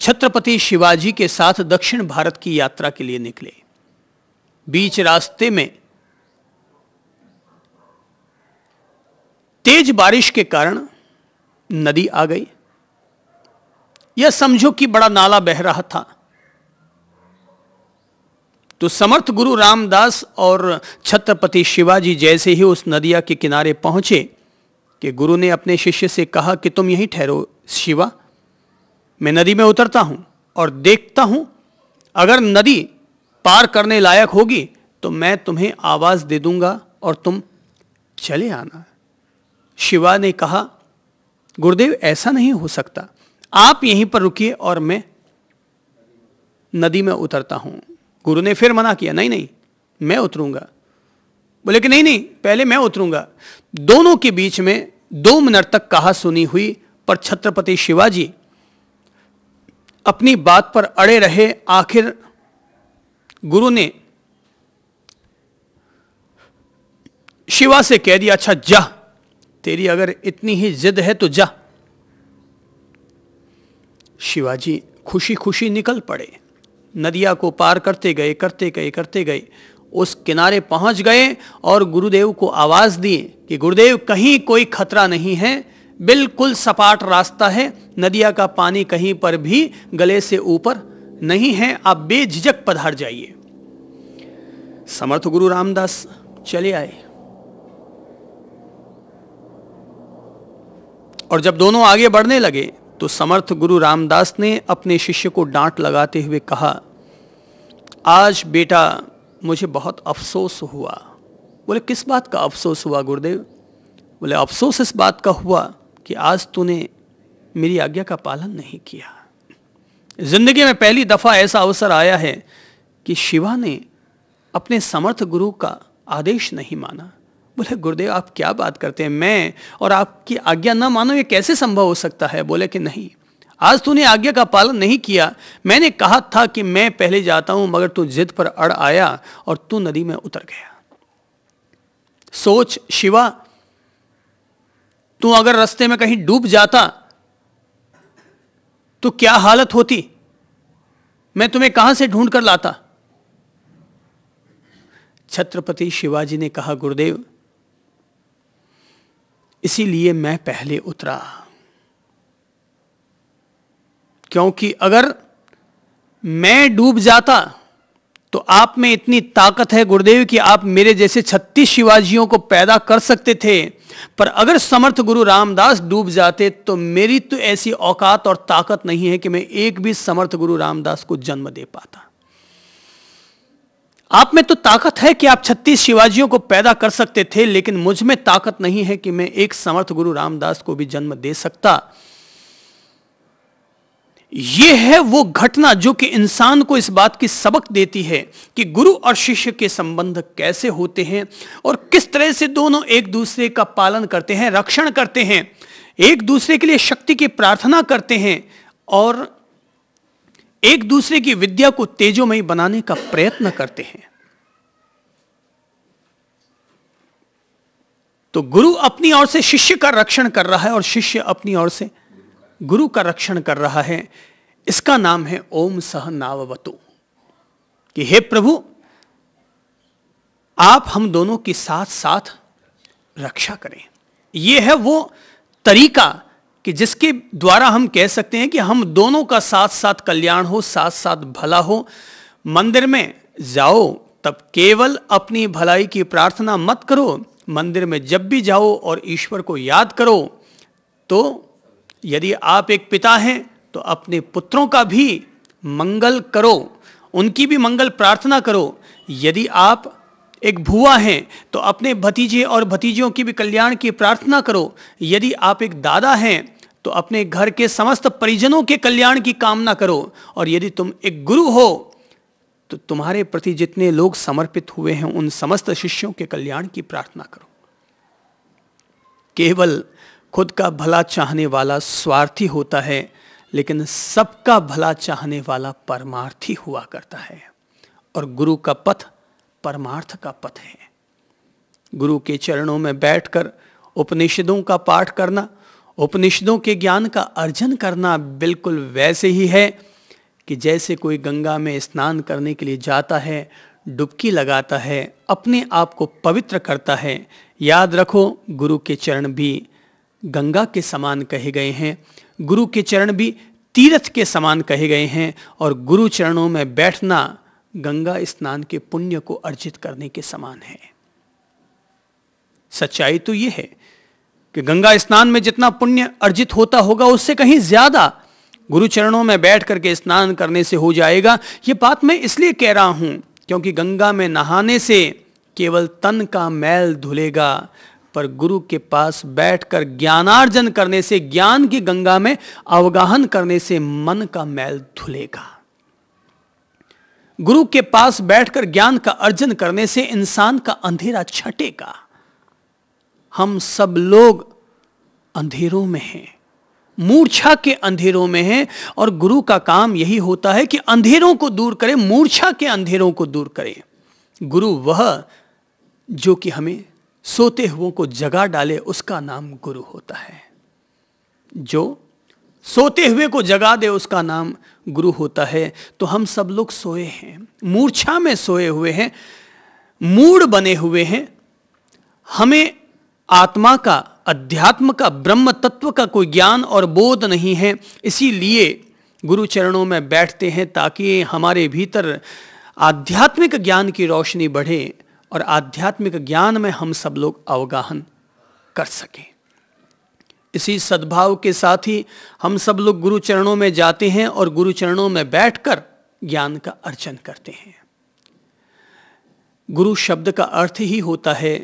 छत्रपति शिवाजी के साथ दक्षिण भारत की यात्रा के लिए निकले बीच रास्ते में तेज बारिश के कारण नदी आ गई यह समझो कि बड़ा नाला बह रहा था तो समर्थ गुरु रामदास और छत्रपति शिवाजी जैसे ही उस नदिया के किनारे पहुंचे कि गुरु ने अपने शिष्य से कहा कि तुम यहीं ठहरो शिवा मैं नदी में उतरता हूँ और देखता हूँ अगर नदी पार करने लायक होगी तो मैं तुम्हें आवाज़ दे दूंगा और तुम चले आना शिवा ने कहा गुरुदेव ऐसा नहीं हो सकता आप यहीं पर रुकिए और मैं नदी में उतरता हूँ गुरु ने फिर मना किया नहीं नहीं मैं उतरूंगा बोले कि नहीं नहीं पहले मैं उतरूंगा दोनों के बीच में दो मिनट तक कहा सुनी हुई पर छत्रपति शिवाजी अपनी बात पर अड़े रहे आखिर गुरु ने शिवा से कह दिया अच्छा जा तेरी अगर इतनी ही जिद है तो जा शिवाजी खुशी खुशी निकल पड़े नदिया को पार करते गए करते गए करते गए उस किनारे पहुंच गए और गुरुदेव को आवाज़ दिए कि गुरुदेव कहीं कोई खतरा नहीं है बिल्कुल सपाट रास्ता है नदिया का पानी कहीं पर भी गले से ऊपर नहीं है आप बेझिझक पधार जाइए समर्थ गुरु रामदास चले आए और जब दोनों आगे बढ़ने लगे तो समर्थ गुरु रामदास ने अपने शिष्य को डांट लगाते हुए कहा आज बेटा मुझे बहुत अफसोस हुआ बोले किस बात का अफसोस हुआ गुरुदेव बोले अफसोस इस बात का हुआ कि आज तूने मेरी आज्ञा का पालन नहीं किया जिंदगी में पहली दफा ऐसा अवसर आया है कि शिवा ने अपने समर्थ गुरु का आदेश नहीं माना बोले गुरुदेव आप क्या बात करते हैं मैं और आपकी आज्ञा ना मानो ये कैसे संभव हो सकता है बोले कि नहीं आज तूने आज्ञा का पालन नहीं किया मैंने कहा था कि मैं पहले जाता हूं मगर तू जिद पर अड़ आया और तू नदी में उतर गया सोच शिवा तू अगर रस्ते में कहीं डूब जाता तो क्या हालत होती मैं तुम्हें कहां से ढूंढ कर लाता छत्रपति शिवाजी ने कहा गुरुदेव इसीलिए मैं पहले उतरा क्योंकि अगर मैं डूब जाता तो आप में इतनी ताकत है गुरुदेव कि आप मेरे जैसे छत्तीस शिवाजियों को पैदा कर सकते थे पर अगर समर्थ गुरु रामदास डूब जाते तो मेरी तो ऐसी औकात और ताकत नहीं है कि मैं एक भी समर्थ गुरु रामदास को जन्म दे पाता आप में तो ताकत है कि आप छत्तीस शिवाजियों को पैदा कर सकते थे लेकिन मुझ में ताकत नहीं है कि मैं एक समर्थ गुरु रामदास को भी जन्म दे सकता यह है वो घटना जो कि इंसान को इस बात की सबक देती है कि गुरु और शिष्य के संबंध कैसे होते हैं और किस तरह से दोनों एक दूसरे का पालन करते हैं रक्षण करते हैं एक दूसरे के लिए शक्ति की प्रार्थना करते हैं और एक दूसरे की विद्या को तेजोमयी बनाने का प्रयत्न करते हैं तो गुरु अपनी ओर से शिष्य का रक्षण कर रहा है और शिष्य अपनी ओर से गुरु का रक्षण कर रहा है इसका नाम है ओम सह नाववतु कि हे प्रभु आप हम दोनों के साथ साथ रक्षा करें यह है वो तरीका कि जिसके द्वारा हम कह सकते हैं कि हम दोनों का साथ साथ कल्याण हो साथ साथ भला हो मंदिर में जाओ तब केवल अपनी भलाई की प्रार्थना मत करो मंदिर में जब भी जाओ और ईश्वर को याद करो तो यदि आप एक पिता हैं तो अपने पुत्रों का भी मंगल करो उनकी भी मंगल प्रार्थना करो यदि आप एक भुआ हैं तो अपने भतीजे और भतीजियों की भी कल्याण की प्रार्थना करो यदि आप एक दादा हैं तो अपने घर के समस्त परिजनों के कल्याण की कामना करो और यदि तुम एक गुरु हो तो तुम्हारे प्रति जितने लोग समर्पित हुए हैं उन समस्त शिष्यों के कल्याण की प्रार्थना करो केवल खुद का भला चाहने वाला स्वार्थी होता है लेकिन सबका भला चाहने वाला परमार्थी हुआ करता है और गुरु का पथ परमार्थ का पथ है गुरु के चरणों में बैठकर उपनिषदों का पाठ करना उपनिषदों के ज्ञान का अर्जन करना बिल्कुल वैसे ही है कि जैसे कोई गंगा में स्नान करने के लिए जाता है डुबकी लगाता है अपने आप को पवित्र करता है याद रखो गुरु के चरण भी गंगा के समान कहे गए हैं गुरु के चरण भी तीर्थ के समान कहे गए हैं और गुरु चरणों में बैठना गंगा स्नान के पुण्य को अर्जित करने के समान है सच्चाई तो यह है कि गंगा स्नान में जितना पुण्य अर्जित होता होगा उससे कहीं ज्यादा गुरु चरणों में बैठ करके स्नान करने से हो जाएगा यह बात मैं इसलिए कह रहा हूं क्योंकि गंगा में नहाने से केवल तन का मैल धुलेगा पर गुरु के पास बैठकर ज्ञानार्जन करने से ज्ञान की गंगा में अवगाहन करने से मन का मैल धुलेगा गुरु के पास बैठकर ज्ञान का अर्जन करने से इंसान का अंधेरा छटेगा हम सब लोग अंधेरों में हैं मूर्छा के अंधेरों में हैं और गुरु का काम यही होता है कि अंधेरों को दूर करें मूर्छा के अंधेरों को दूर करें गुरु वह जो कि हमें सोते हुओं को जगा डाले उसका नाम गुरु होता है जो सोते हुए को जगा दे उसका नाम गुरु होता है तो हम सब लोग सोए हैं मूर्छा में सोए हुए हैं मूड बने हुए हैं हमें आत्मा का अध्यात्म का ब्रह्म तत्व का कोई ज्ञान और बोध नहीं है इसीलिए गुरु चरणों में बैठते हैं ताकि हमारे भीतर आध्यात्मिक ज्ञान की रोशनी बढ़े और आध्यात्मिक ज्ञान में हम सब लोग अवगाहन कर सकें इसी सद्भाव के साथ ही हम सब लोग गुरु चरणों में जाते हैं और गुरु चरणों में बैठकर ज्ञान का अर्चन करते हैं गुरु शब्द का अर्थ ही होता है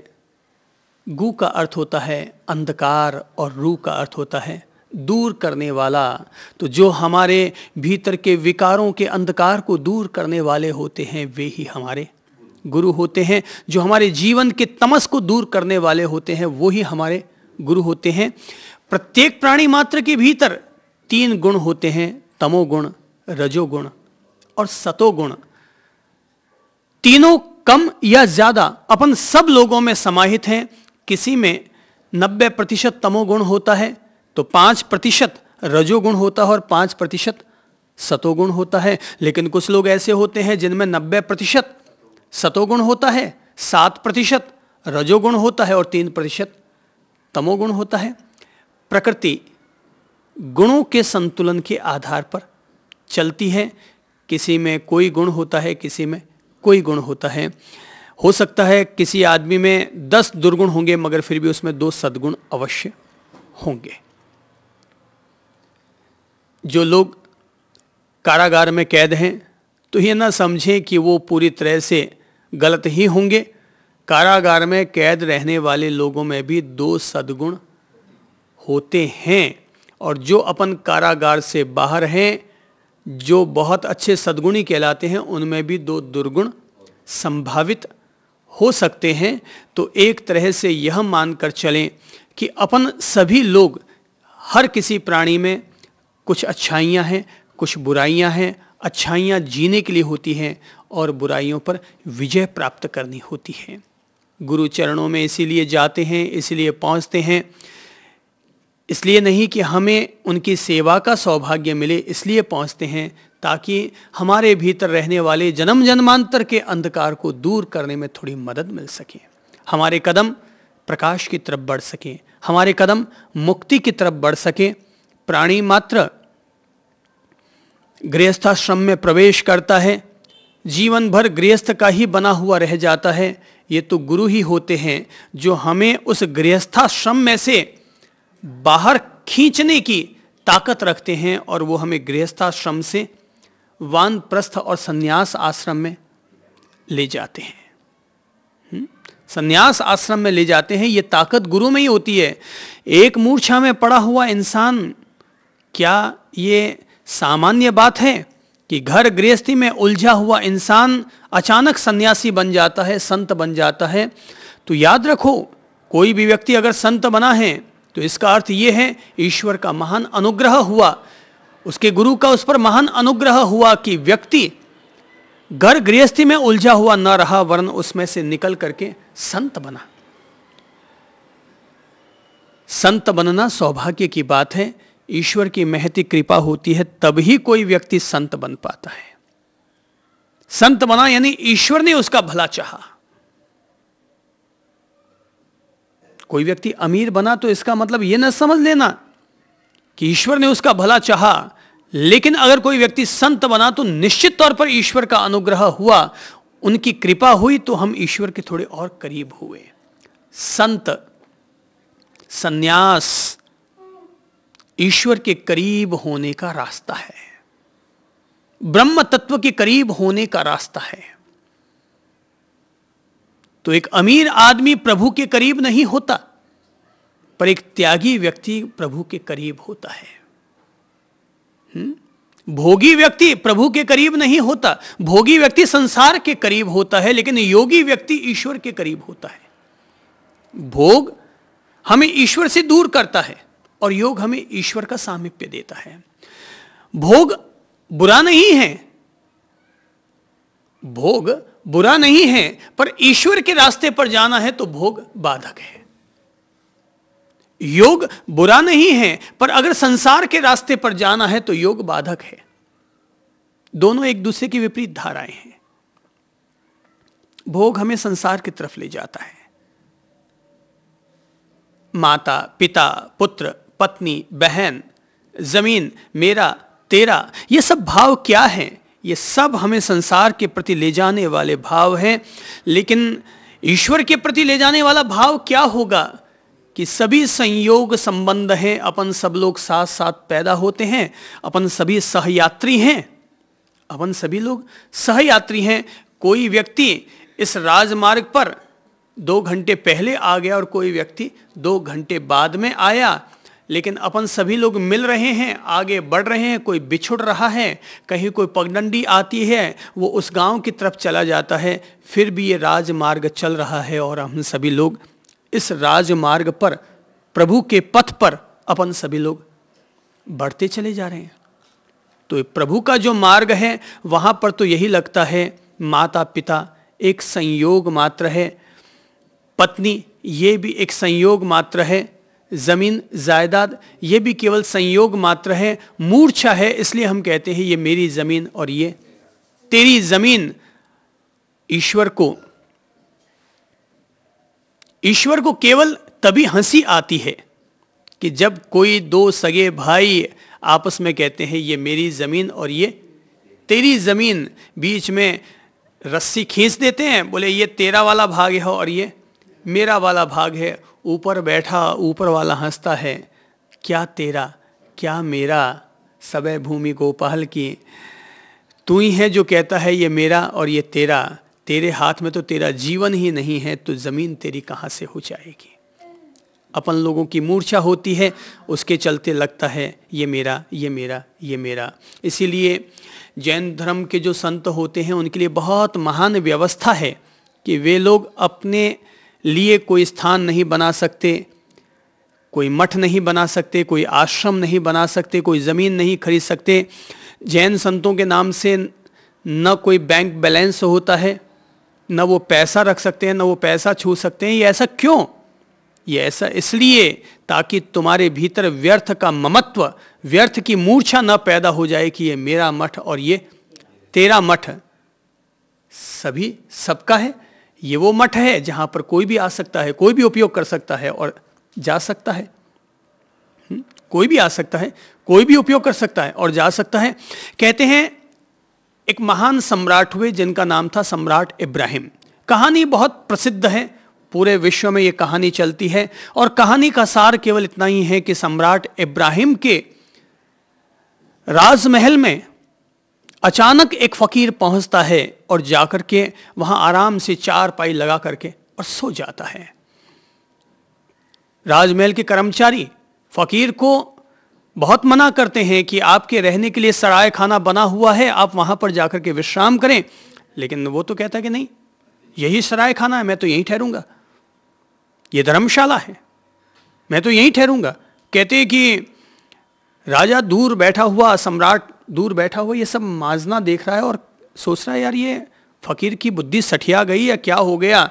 गु का अर्थ होता है अंधकार और रू का अर्थ होता है दूर करने वाला तो जो हमारे भीतर के विकारों के अंधकार को दूर करने वाले होते हैं वे ही हमारे गुरु होते हैं जो हमारे जीवन के तमस को दूर करने वाले होते हैं वो ही हमारे गुरु होते हैं प्रत्येक प्राणी मात्र के भीतर तीन गुण होते हैं तमोगुण रजोगुण और सतोगुण तीनों कम या ज्यादा अपन सब लोगों में समाहित हैं किसी में 90 प्रतिशत तमोगुण होता है तो पांच प्रतिशत रजोगुण होता है और पांच प्रतिशत सतोगुण होता है लेकिन कुछ लोग ऐसे होते हैं जिनमें नब्बे प्रतिशत सतोगुण होता है सात प्रतिशत रजोगुण होता है और तीन प्रतिशत तमोगुण होता है प्रकृति गुणों के संतुलन के आधार पर चलती है किसी में कोई गुण होता है किसी में कोई गुण होता है हो सकता है किसी आदमी में दस दुर्गुण होंगे मगर फिर भी उसमें दो सद्गुण अवश्य होंगे जो लोग कारागार में कैद हैं तो ये ना समझें कि वो पूरी तरह से गलत ही होंगे कारागार में कैद रहने वाले लोगों में भी दो सदगुण होते हैं और जो अपन कारागार से बाहर हैं जो बहुत अच्छे सदगुणी कहलाते हैं उनमें भी दो दुर्गुण संभावित हो सकते हैं तो एक तरह से यह मानकर चलें कि अपन सभी लोग हर किसी प्राणी में कुछ अच्छाइयाँ हैं कुछ बुराइयाँ हैं अच्छाइयाँ जीने के लिए होती हैं और बुराइयों पर विजय प्राप्त करनी होती है गुरु चरणों में इसीलिए जाते हैं इसलिए पहुंचते हैं इसलिए नहीं कि हमें उनकी सेवा का सौभाग्य मिले इसलिए पहुंचते हैं ताकि हमारे भीतर रहने वाले जन्म जन्मांतर के अंधकार को दूर करने में थोड़ी मदद मिल सके हमारे कदम प्रकाश की तरफ बढ़ सकें हमारे कदम मुक्ति की तरफ बढ़ सकें प्राणी मात्र गृहस्थाश्रम में प्रवेश करता है जीवन भर गृहस्थ का ही बना हुआ रह जाता है ये तो गुरु ही होते हैं जो हमें उस गृहस्थाश्रम में से बाहर खींचने की ताकत रखते हैं और वो हमें गृहस्थाश्रम से वान प्रस्थ और संन्यास आश्रम में ले जाते हैं हम्म? संन्यास आश्रम में ले जाते हैं ये ताकत गुरु में ही होती है एक मूर्छा में पड़ा हुआ इंसान क्या ये सामान्य बात है कि घर गृहस्थी में उलझा हुआ इंसान अचानक सन्यासी बन जाता है संत बन जाता है तो याद रखो कोई भी व्यक्ति अगर संत बना है तो इसका अर्थ ये है ईश्वर का महान अनुग्रह हुआ उसके गुरु का उस पर महान अनुग्रह हुआ कि व्यक्ति घर गृहस्थी में उलझा हुआ न रहा वर्ण उसमें से निकल करके संत बना संत बनना सौभाग्य की बात है ईश्वर की महती कृपा होती है तभी कोई व्यक्ति संत बन पाता है संत बना यानी ईश्वर ने उसका भला चाहा कोई व्यक्ति अमीर बना तो इसका मतलब यह ना समझ लेना कि ईश्वर ने उसका भला चाहा लेकिन अगर कोई व्यक्ति संत बना तो निश्चित तौर पर ईश्वर का अनुग्रह हुआ उनकी कृपा हुई तो हम ईश्वर के थोड़े और करीब हुए संत संन्यास ईश्वर के करीब होने का रास्ता है ब्रह्म तत्व के करीब होने का रास्ता है तो एक अमीर आदमी प्रभु के करीब नहीं होता पर एक त्यागी व्यक्ति प्रभु के करीब होता है हुँ? भोगी व्यक्ति प्रभु के करीब नहीं होता भोगी व्यक्ति संसार के करीब होता है लेकिन योगी व्यक्ति ईश्वर के करीब होता है भोग हमें ईश्वर से दूर करता है और योग हमें ईश्वर का सामिप्य देता है भोग बुरा नहीं है भोग बुरा नहीं है पर ईश्वर के रास्ते पर जाना है तो भोग बाधक है योग बुरा नहीं है पर अगर संसार के रास्ते पर जाना है तो योग बाधक है दोनों एक दूसरे की विपरीत धाराएं हैं भोग हमें संसार की तरफ ले जाता है माता पिता पुत्र पत्नी बहन जमीन मेरा तेरा ये सब भाव क्या हैं ये सब हमें संसार के प्रति ले जाने वाले भाव हैं लेकिन ईश्वर के प्रति ले जाने वाला भाव क्या होगा कि सभी संयोग संबंध हैं अपन सब लोग साथ साथ पैदा होते हैं अपन सभी सहयात्री हैं अपन सभी लोग सहयात्री हैं कोई व्यक्ति इस राजमार्ग पर दो घंटे पहले आ गया और कोई व्यक्ति दो घंटे बाद में आया लेकिन अपन सभी लोग मिल रहे हैं आगे बढ़ रहे हैं कोई बिछुड़ रहा है कहीं कोई पगडंडी आती है वो उस गांव की तरफ चला जाता है फिर भी ये राजमार्ग चल रहा है और हम सभी लोग इस राजमार्ग पर प्रभु के पथ पर अपन सभी लोग बढ़ते चले जा रहे हैं तो प्रभु का जो मार्ग है वहाँ पर तो यही लगता है माता पिता एक संयोग मात्र है पत्नी ये भी एक संयोग मात्र है ज़मीन जायदाद ये भी केवल संयोग मात्र है मूर्छा है इसलिए हम कहते हैं ये मेरी ज़मीन और ये तेरी ज़मीन ईश्वर को ईश्वर को केवल तभी हंसी आती है कि जब कोई दो सगे भाई आपस में कहते हैं ये मेरी ज़मीन और ये तेरी ज़मीन बीच में रस्सी खींच देते हैं बोले ये तेरा वाला भाग है और ये मेरा वाला भाग है ऊपर बैठा ऊपर वाला हंसता है क्या तेरा क्या मेरा सबे भूमि को पहल की तू ही है जो कहता है ये मेरा और ये तेरा तेरे हाथ में तो तेरा जीवन ही नहीं है तो ज़मीन तेरी कहाँ से हो जाएगी अपन लोगों की मूर्छा होती है उसके चलते लगता है ये मेरा ये मेरा ये मेरा इसीलिए जैन धर्म के जो संत होते हैं उनके लिए बहुत महान व्यवस्था है कि वे लोग अपने लिए कोई स्थान नहीं बना सकते कोई मठ नहीं बना सकते कोई आश्रम नहीं बना सकते कोई ज़मीन नहीं खरीद सकते जैन संतों के नाम से न कोई बैंक बैलेंस होता है न वो पैसा रख सकते हैं न वो पैसा छू सकते हैं ये ऐसा क्यों ये ऐसा इसलिए ताकि तुम्हारे भीतर व्यर्थ का ममत्व व्यर्थ की मूर्छा न पैदा हो जाए कि ये मेरा मठ और ये तेरा मठ सभी सबका है ये वो मठ है जहाँ पर कोई भी आ सकता है कोई भी उपयोग कर सकता है और जा सकता है हम्म? कोई भी आ सकता है कोई भी उपयोग कर सकता है और जा सकता है कहते हैं एक महान सम्राट हुए जिनका नाम था सम्राट इब्राहिम कहानी बहुत प्रसिद्ध है पूरे विश्व में यह कहानी चलती है और कहानी का सार केवल इतना ही है कि सम्राट इब्राहिम के राजमहल में अचानक एक फकीर पहुंचता है और जाकर के वहां आराम से चार पाई लगा करके और सो जाता है राजमहल के कर्मचारी फकीर को बहुत मना करते हैं कि आपके रहने के लिए सराय खाना बना हुआ है आप वहां पर जाकर के विश्राम करें लेकिन वो तो कहता है कि नहीं यही सराय खाना है मैं तो यहीं ठहरूंगा ये धर्मशाला है मैं तो यहीं ठहरूंगा कहते कि राजा दूर बैठा हुआ सम्राट दूर बैठा हुआ ये सब माजना देख रहा है और सोच रहा है यार ये फकीर की बुद्धि सठिया गई या क्या हो गया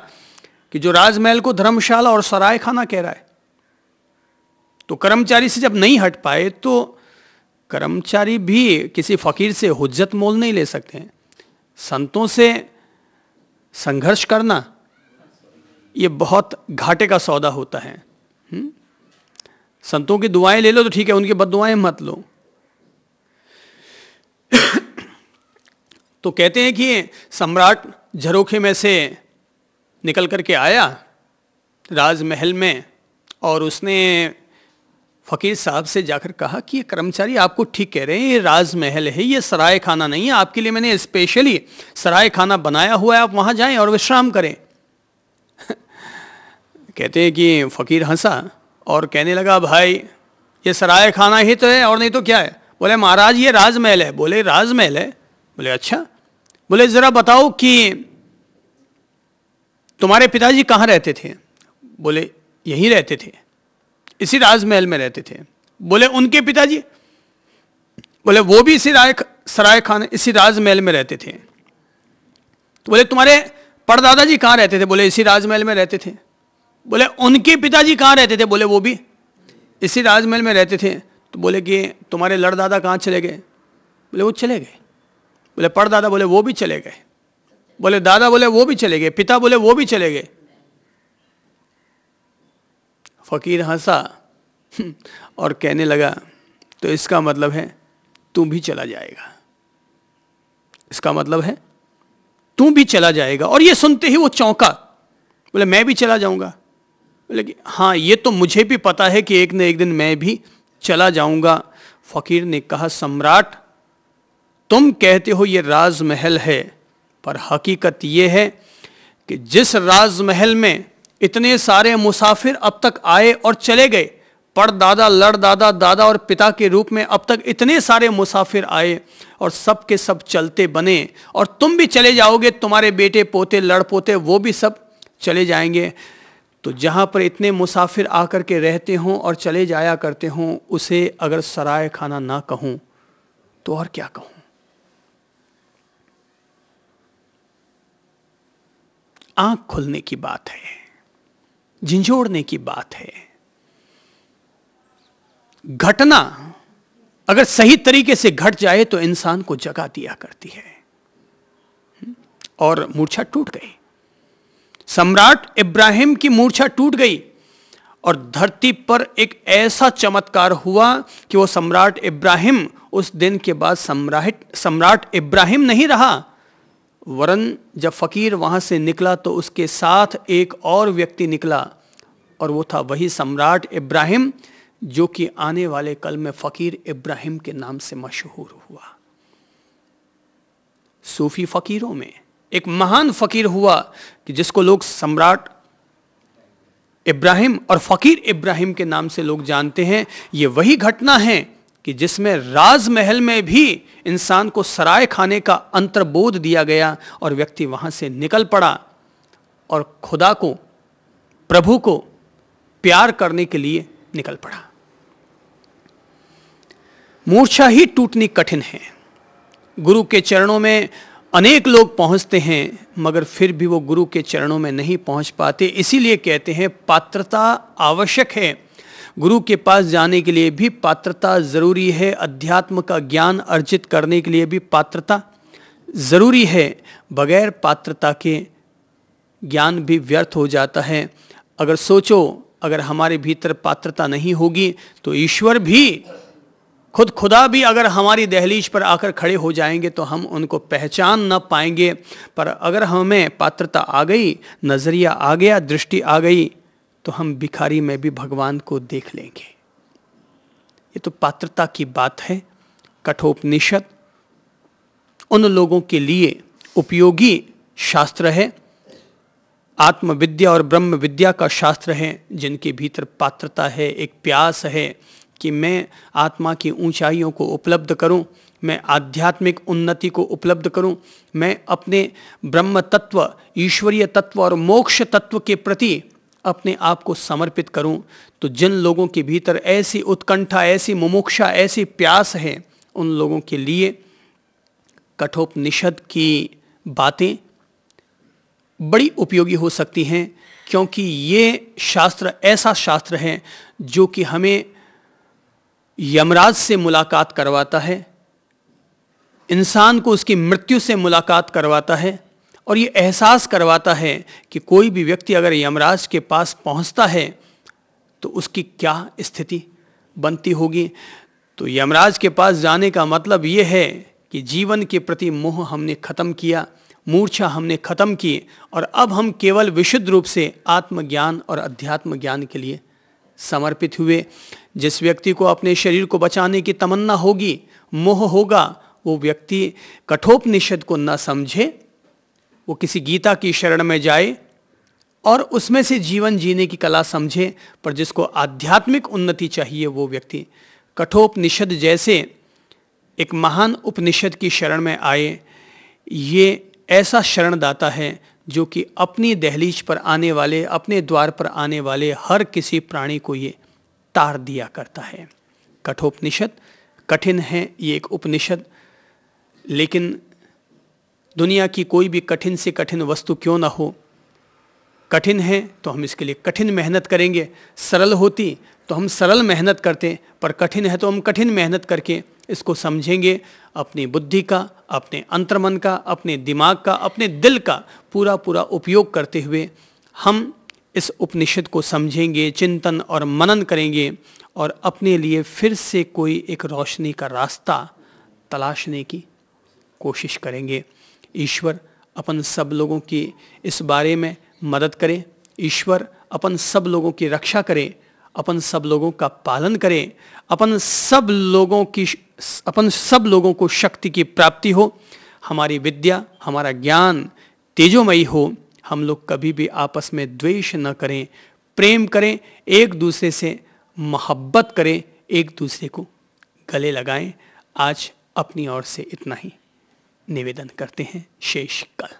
कि जो राजमहल को धर्मशाला और सराय खाना कह रहा है तो कर्मचारी से जब नहीं हट पाए तो कर्मचारी भी किसी फकीर से हुज्जत मोल नहीं ले सकते हैं संतों से संघर्ष करना ये बहुत घाटे का सौदा होता है हुँ? हम्म? संतों की दुआएं ले लो तो ठीक है उनकी बद दुआएं मत लो तो कहते हैं कि सम्राट झरोखे में से निकल कर के आया राजमहल में और उसने फकीर साहब से जाकर कहा कि ये कर्मचारी आपको ठीक कह रहे हैं ये राजमहल है ये सराय खाना नहीं है आपके लिए मैंने स्पेशली सराय खाना बनाया हुआ है आप वहाँ जाएं और विश्राम करें कहते हैं कि फ़कीर हंसा और कहने लगा भाई ये सराय खाना ही तो है और नहीं तो क्या है बोले महाराज ये राजमहल है बोले राजमहल है बोले अच्छा बोले ज़रा बताओ कि तुम्हारे पिताजी कहाँ रहते थे बोले यहीं रहते थे इसी राजमहल में रहते थे बोले उनके पिताजी बोले वो भी इसी राय सराय खान इसी राजमहल में रहते थे तो बोले तुम्हारे परदादा जी कहाँ रहते थे बोले इसी राजमहल में रहते थे बोले उनके पिताजी कहाँ रहते थे बोले वो भी इसी राजमहल में रहते थे तो बोले कि तुम्हारे लड़ दादा कहाँ चले गए बोले वो चले गए बोले पड़ दादा बोले वो भी चले गए बोले दादा बोले वो भी चले गए पिता बोले वो भी चले गए फ़कीर हंसा और कहने लगा तो इसका मतलब है तू भी चला जाएगा इसका मतलब है तू भी चला जाएगा और ये सुनते ही वो चौंका बोले मैं भी चला जाऊंगा बोले कि हाँ ये तो मुझे भी पता है कि एक न एक दिन मैं भी चला जाऊंगा फकीर ने कहा सम्राट तुम कहते हो ये राजमहल है पर हकीकत ये है कि जिस राजमहल में इतने सारे मुसाफिर अब तक आए और चले गए पर दादा लड़ दादा दादा और पिता के रूप में अब तक इतने सारे मुसाफिर आए और सब के सब चलते बने और तुम भी चले जाओगे तुम्हारे बेटे पोते लड़ पोते वो भी सब चले जाएंगे तो जहाँ पर इतने मुसाफिर आकर के रहते हों और चले जाया करते हों उसे अगर सराय खाना ना कहूँ तो और क्या कहूँ आंख खुलने की बात है झिंझोड़ने की बात है घटना अगर सही तरीके से घट जाए तो इंसान को जगा दिया करती है और मूर्छा टूट गई सम्राट इब्राहिम की मूर्छा टूट गई और धरती पर एक ऐसा चमत्कार हुआ कि वो सम्राट इब्राहिम उस दिन के बाद सम्राट सम्राट इब्राहिम नहीं रहा वरन जब फकीर वहां से निकला तो उसके साथ एक और व्यक्ति निकला और वो था वही सम्राट इब्राहिम जो कि आने वाले कल में फकीर इब्राहिम के नाम से मशहूर हुआ सूफी फकीरों में एक महान फकीर हुआ कि जिसको लोग सम्राट इब्राहिम और फकीर इब्राहिम के नाम से लोग जानते हैं ये वही घटना है कि जिसमें राजमहल में भी इंसान को सराय खाने का अंतर्बोध दिया गया और व्यक्ति वहां से निकल पड़ा और खुदा को प्रभु को प्यार करने के लिए निकल पड़ा मूर्छा ही टूटनी कठिन है गुरु के चरणों में अनेक लोग पहुंचते हैं मगर फिर भी वो गुरु के चरणों में नहीं पहुंच पाते इसीलिए कहते हैं पात्रता आवश्यक है गुरु के पास जाने के लिए भी पात्रता ज़रूरी है अध्यात्म का ज्ञान अर्जित करने के लिए भी पात्रता ज़रूरी है बगैर पात्रता के ज्ञान भी व्यर्थ हो जाता है अगर सोचो अगर हमारे भीतर पात्रता नहीं होगी तो ईश्वर भी खुद खुदा भी अगर हमारी दहलीज पर आकर खड़े हो जाएंगे तो हम उनको पहचान ना पाएंगे पर अगर हमें पात्रता आ गई नज़रिया आ गया दृष्टि आ गई तो हम भिखारी में भी भगवान को देख लेंगे ये तो पात्रता की बात है कठोपनिषद उन लोगों के लिए उपयोगी शास्त्र है आत्मविद्या और ब्रह्म विद्या का शास्त्र है जिनके भीतर पात्रता है एक प्यास है कि मैं आत्मा की ऊंचाइयों को उपलब्ध करूं मैं आध्यात्मिक उन्नति को उपलब्ध करूं मैं अपने ब्रह्म तत्व ईश्वरीय तत्व और मोक्ष तत्व के प्रति अपने आप को समर्पित करूं तो जिन लोगों के भीतर ऐसी उत्कंठा ऐसी मुमुक्षा ऐसी प्यास है उन लोगों के लिए कठोपनिषद की बातें बड़ी उपयोगी हो सकती हैं क्योंकि ये शास्त्र ऐसा शास्त्र है जो कि हमें यमराज से मुलाकात करवाता है इंसान को उसकी मृत्यु से मुलाकात करवाता है और ये एहसास करवाता है कि कोई भी व्यक्ति अगर यमराज के पास पहुंचता है तो उसकी क्या स्थिति बनती होगी तो यमराज के पास जाने का मतलब ये है कि जीवन के प्रति मोह हमने ख़त्म किया मूर्छा हमने ख़त्म की और अब हम केवल विशुद्ध रूप से आत्मज्ञान और अध्यात्म ज्ञान के लिए समर्पित हुए जिस व्यक्ति को अपने शरीर को बचाने की तमन्ना होगी मोह होगा वो व्यक्ति कठोपनिषद को न समझे वो किसी गीता की शरण में जाए और उसमें से जीवन जीने की कला समझे पर जिसको आध्यात्मिक उन्नति चाहिए वो व्यक्ति कठोपनिषद जैसे एक महान उपनिषद की शरण में आए ये ऐसा शरणदाता है जो कि अपनी दहलीज पर आने वाले अपने द्वार पर आने वाले हर किसी प्राणी को ये तार दिया करता है कठोपनिषद कठिन है ये एक उपनिषद लेकिन दुनिया की कोई भी कठिन से कठिन वस्तु क्यों ना हो कठिन है तो हम इसके लिए कठिन मेहनत करेंगे सरल होती तो हम सरल मेहनत करते पर कठिन है तो हम कठिन मेहनत करके इसको समझेंगे अपनी बुद्धि का अपने अंतर्मन का अपने दिमाग का अपने दिल का पूरा पूरा उपयोग करते हुए हम इस उपनिषद को समझेंगे चिंतन और मनन करेंगे और अपने लिए फिर से कोई एक रोशनी का रास्ता तलाशने की कोशिश करेंगे ईश्वर अपन सब लोगों की इस बारे में मदद करें ईश्वर अपन सब लोगों की रक्षा करें अपन सब लोगों का पालन करें अपन सब लोगों की अपन सब लोगों को शक्ति की प्राप्ति हो हमारी विद्या हमारा ज्ञान तेजोमयी हो हम लोग कभी भी आपस में द्वेष न करें प्रेम करें एक दूसरे से मोहब्बत करें एक दूसरे को गले लगाएं आज अपनी ओर से इतना ही निवेदन करते हैं शेष कल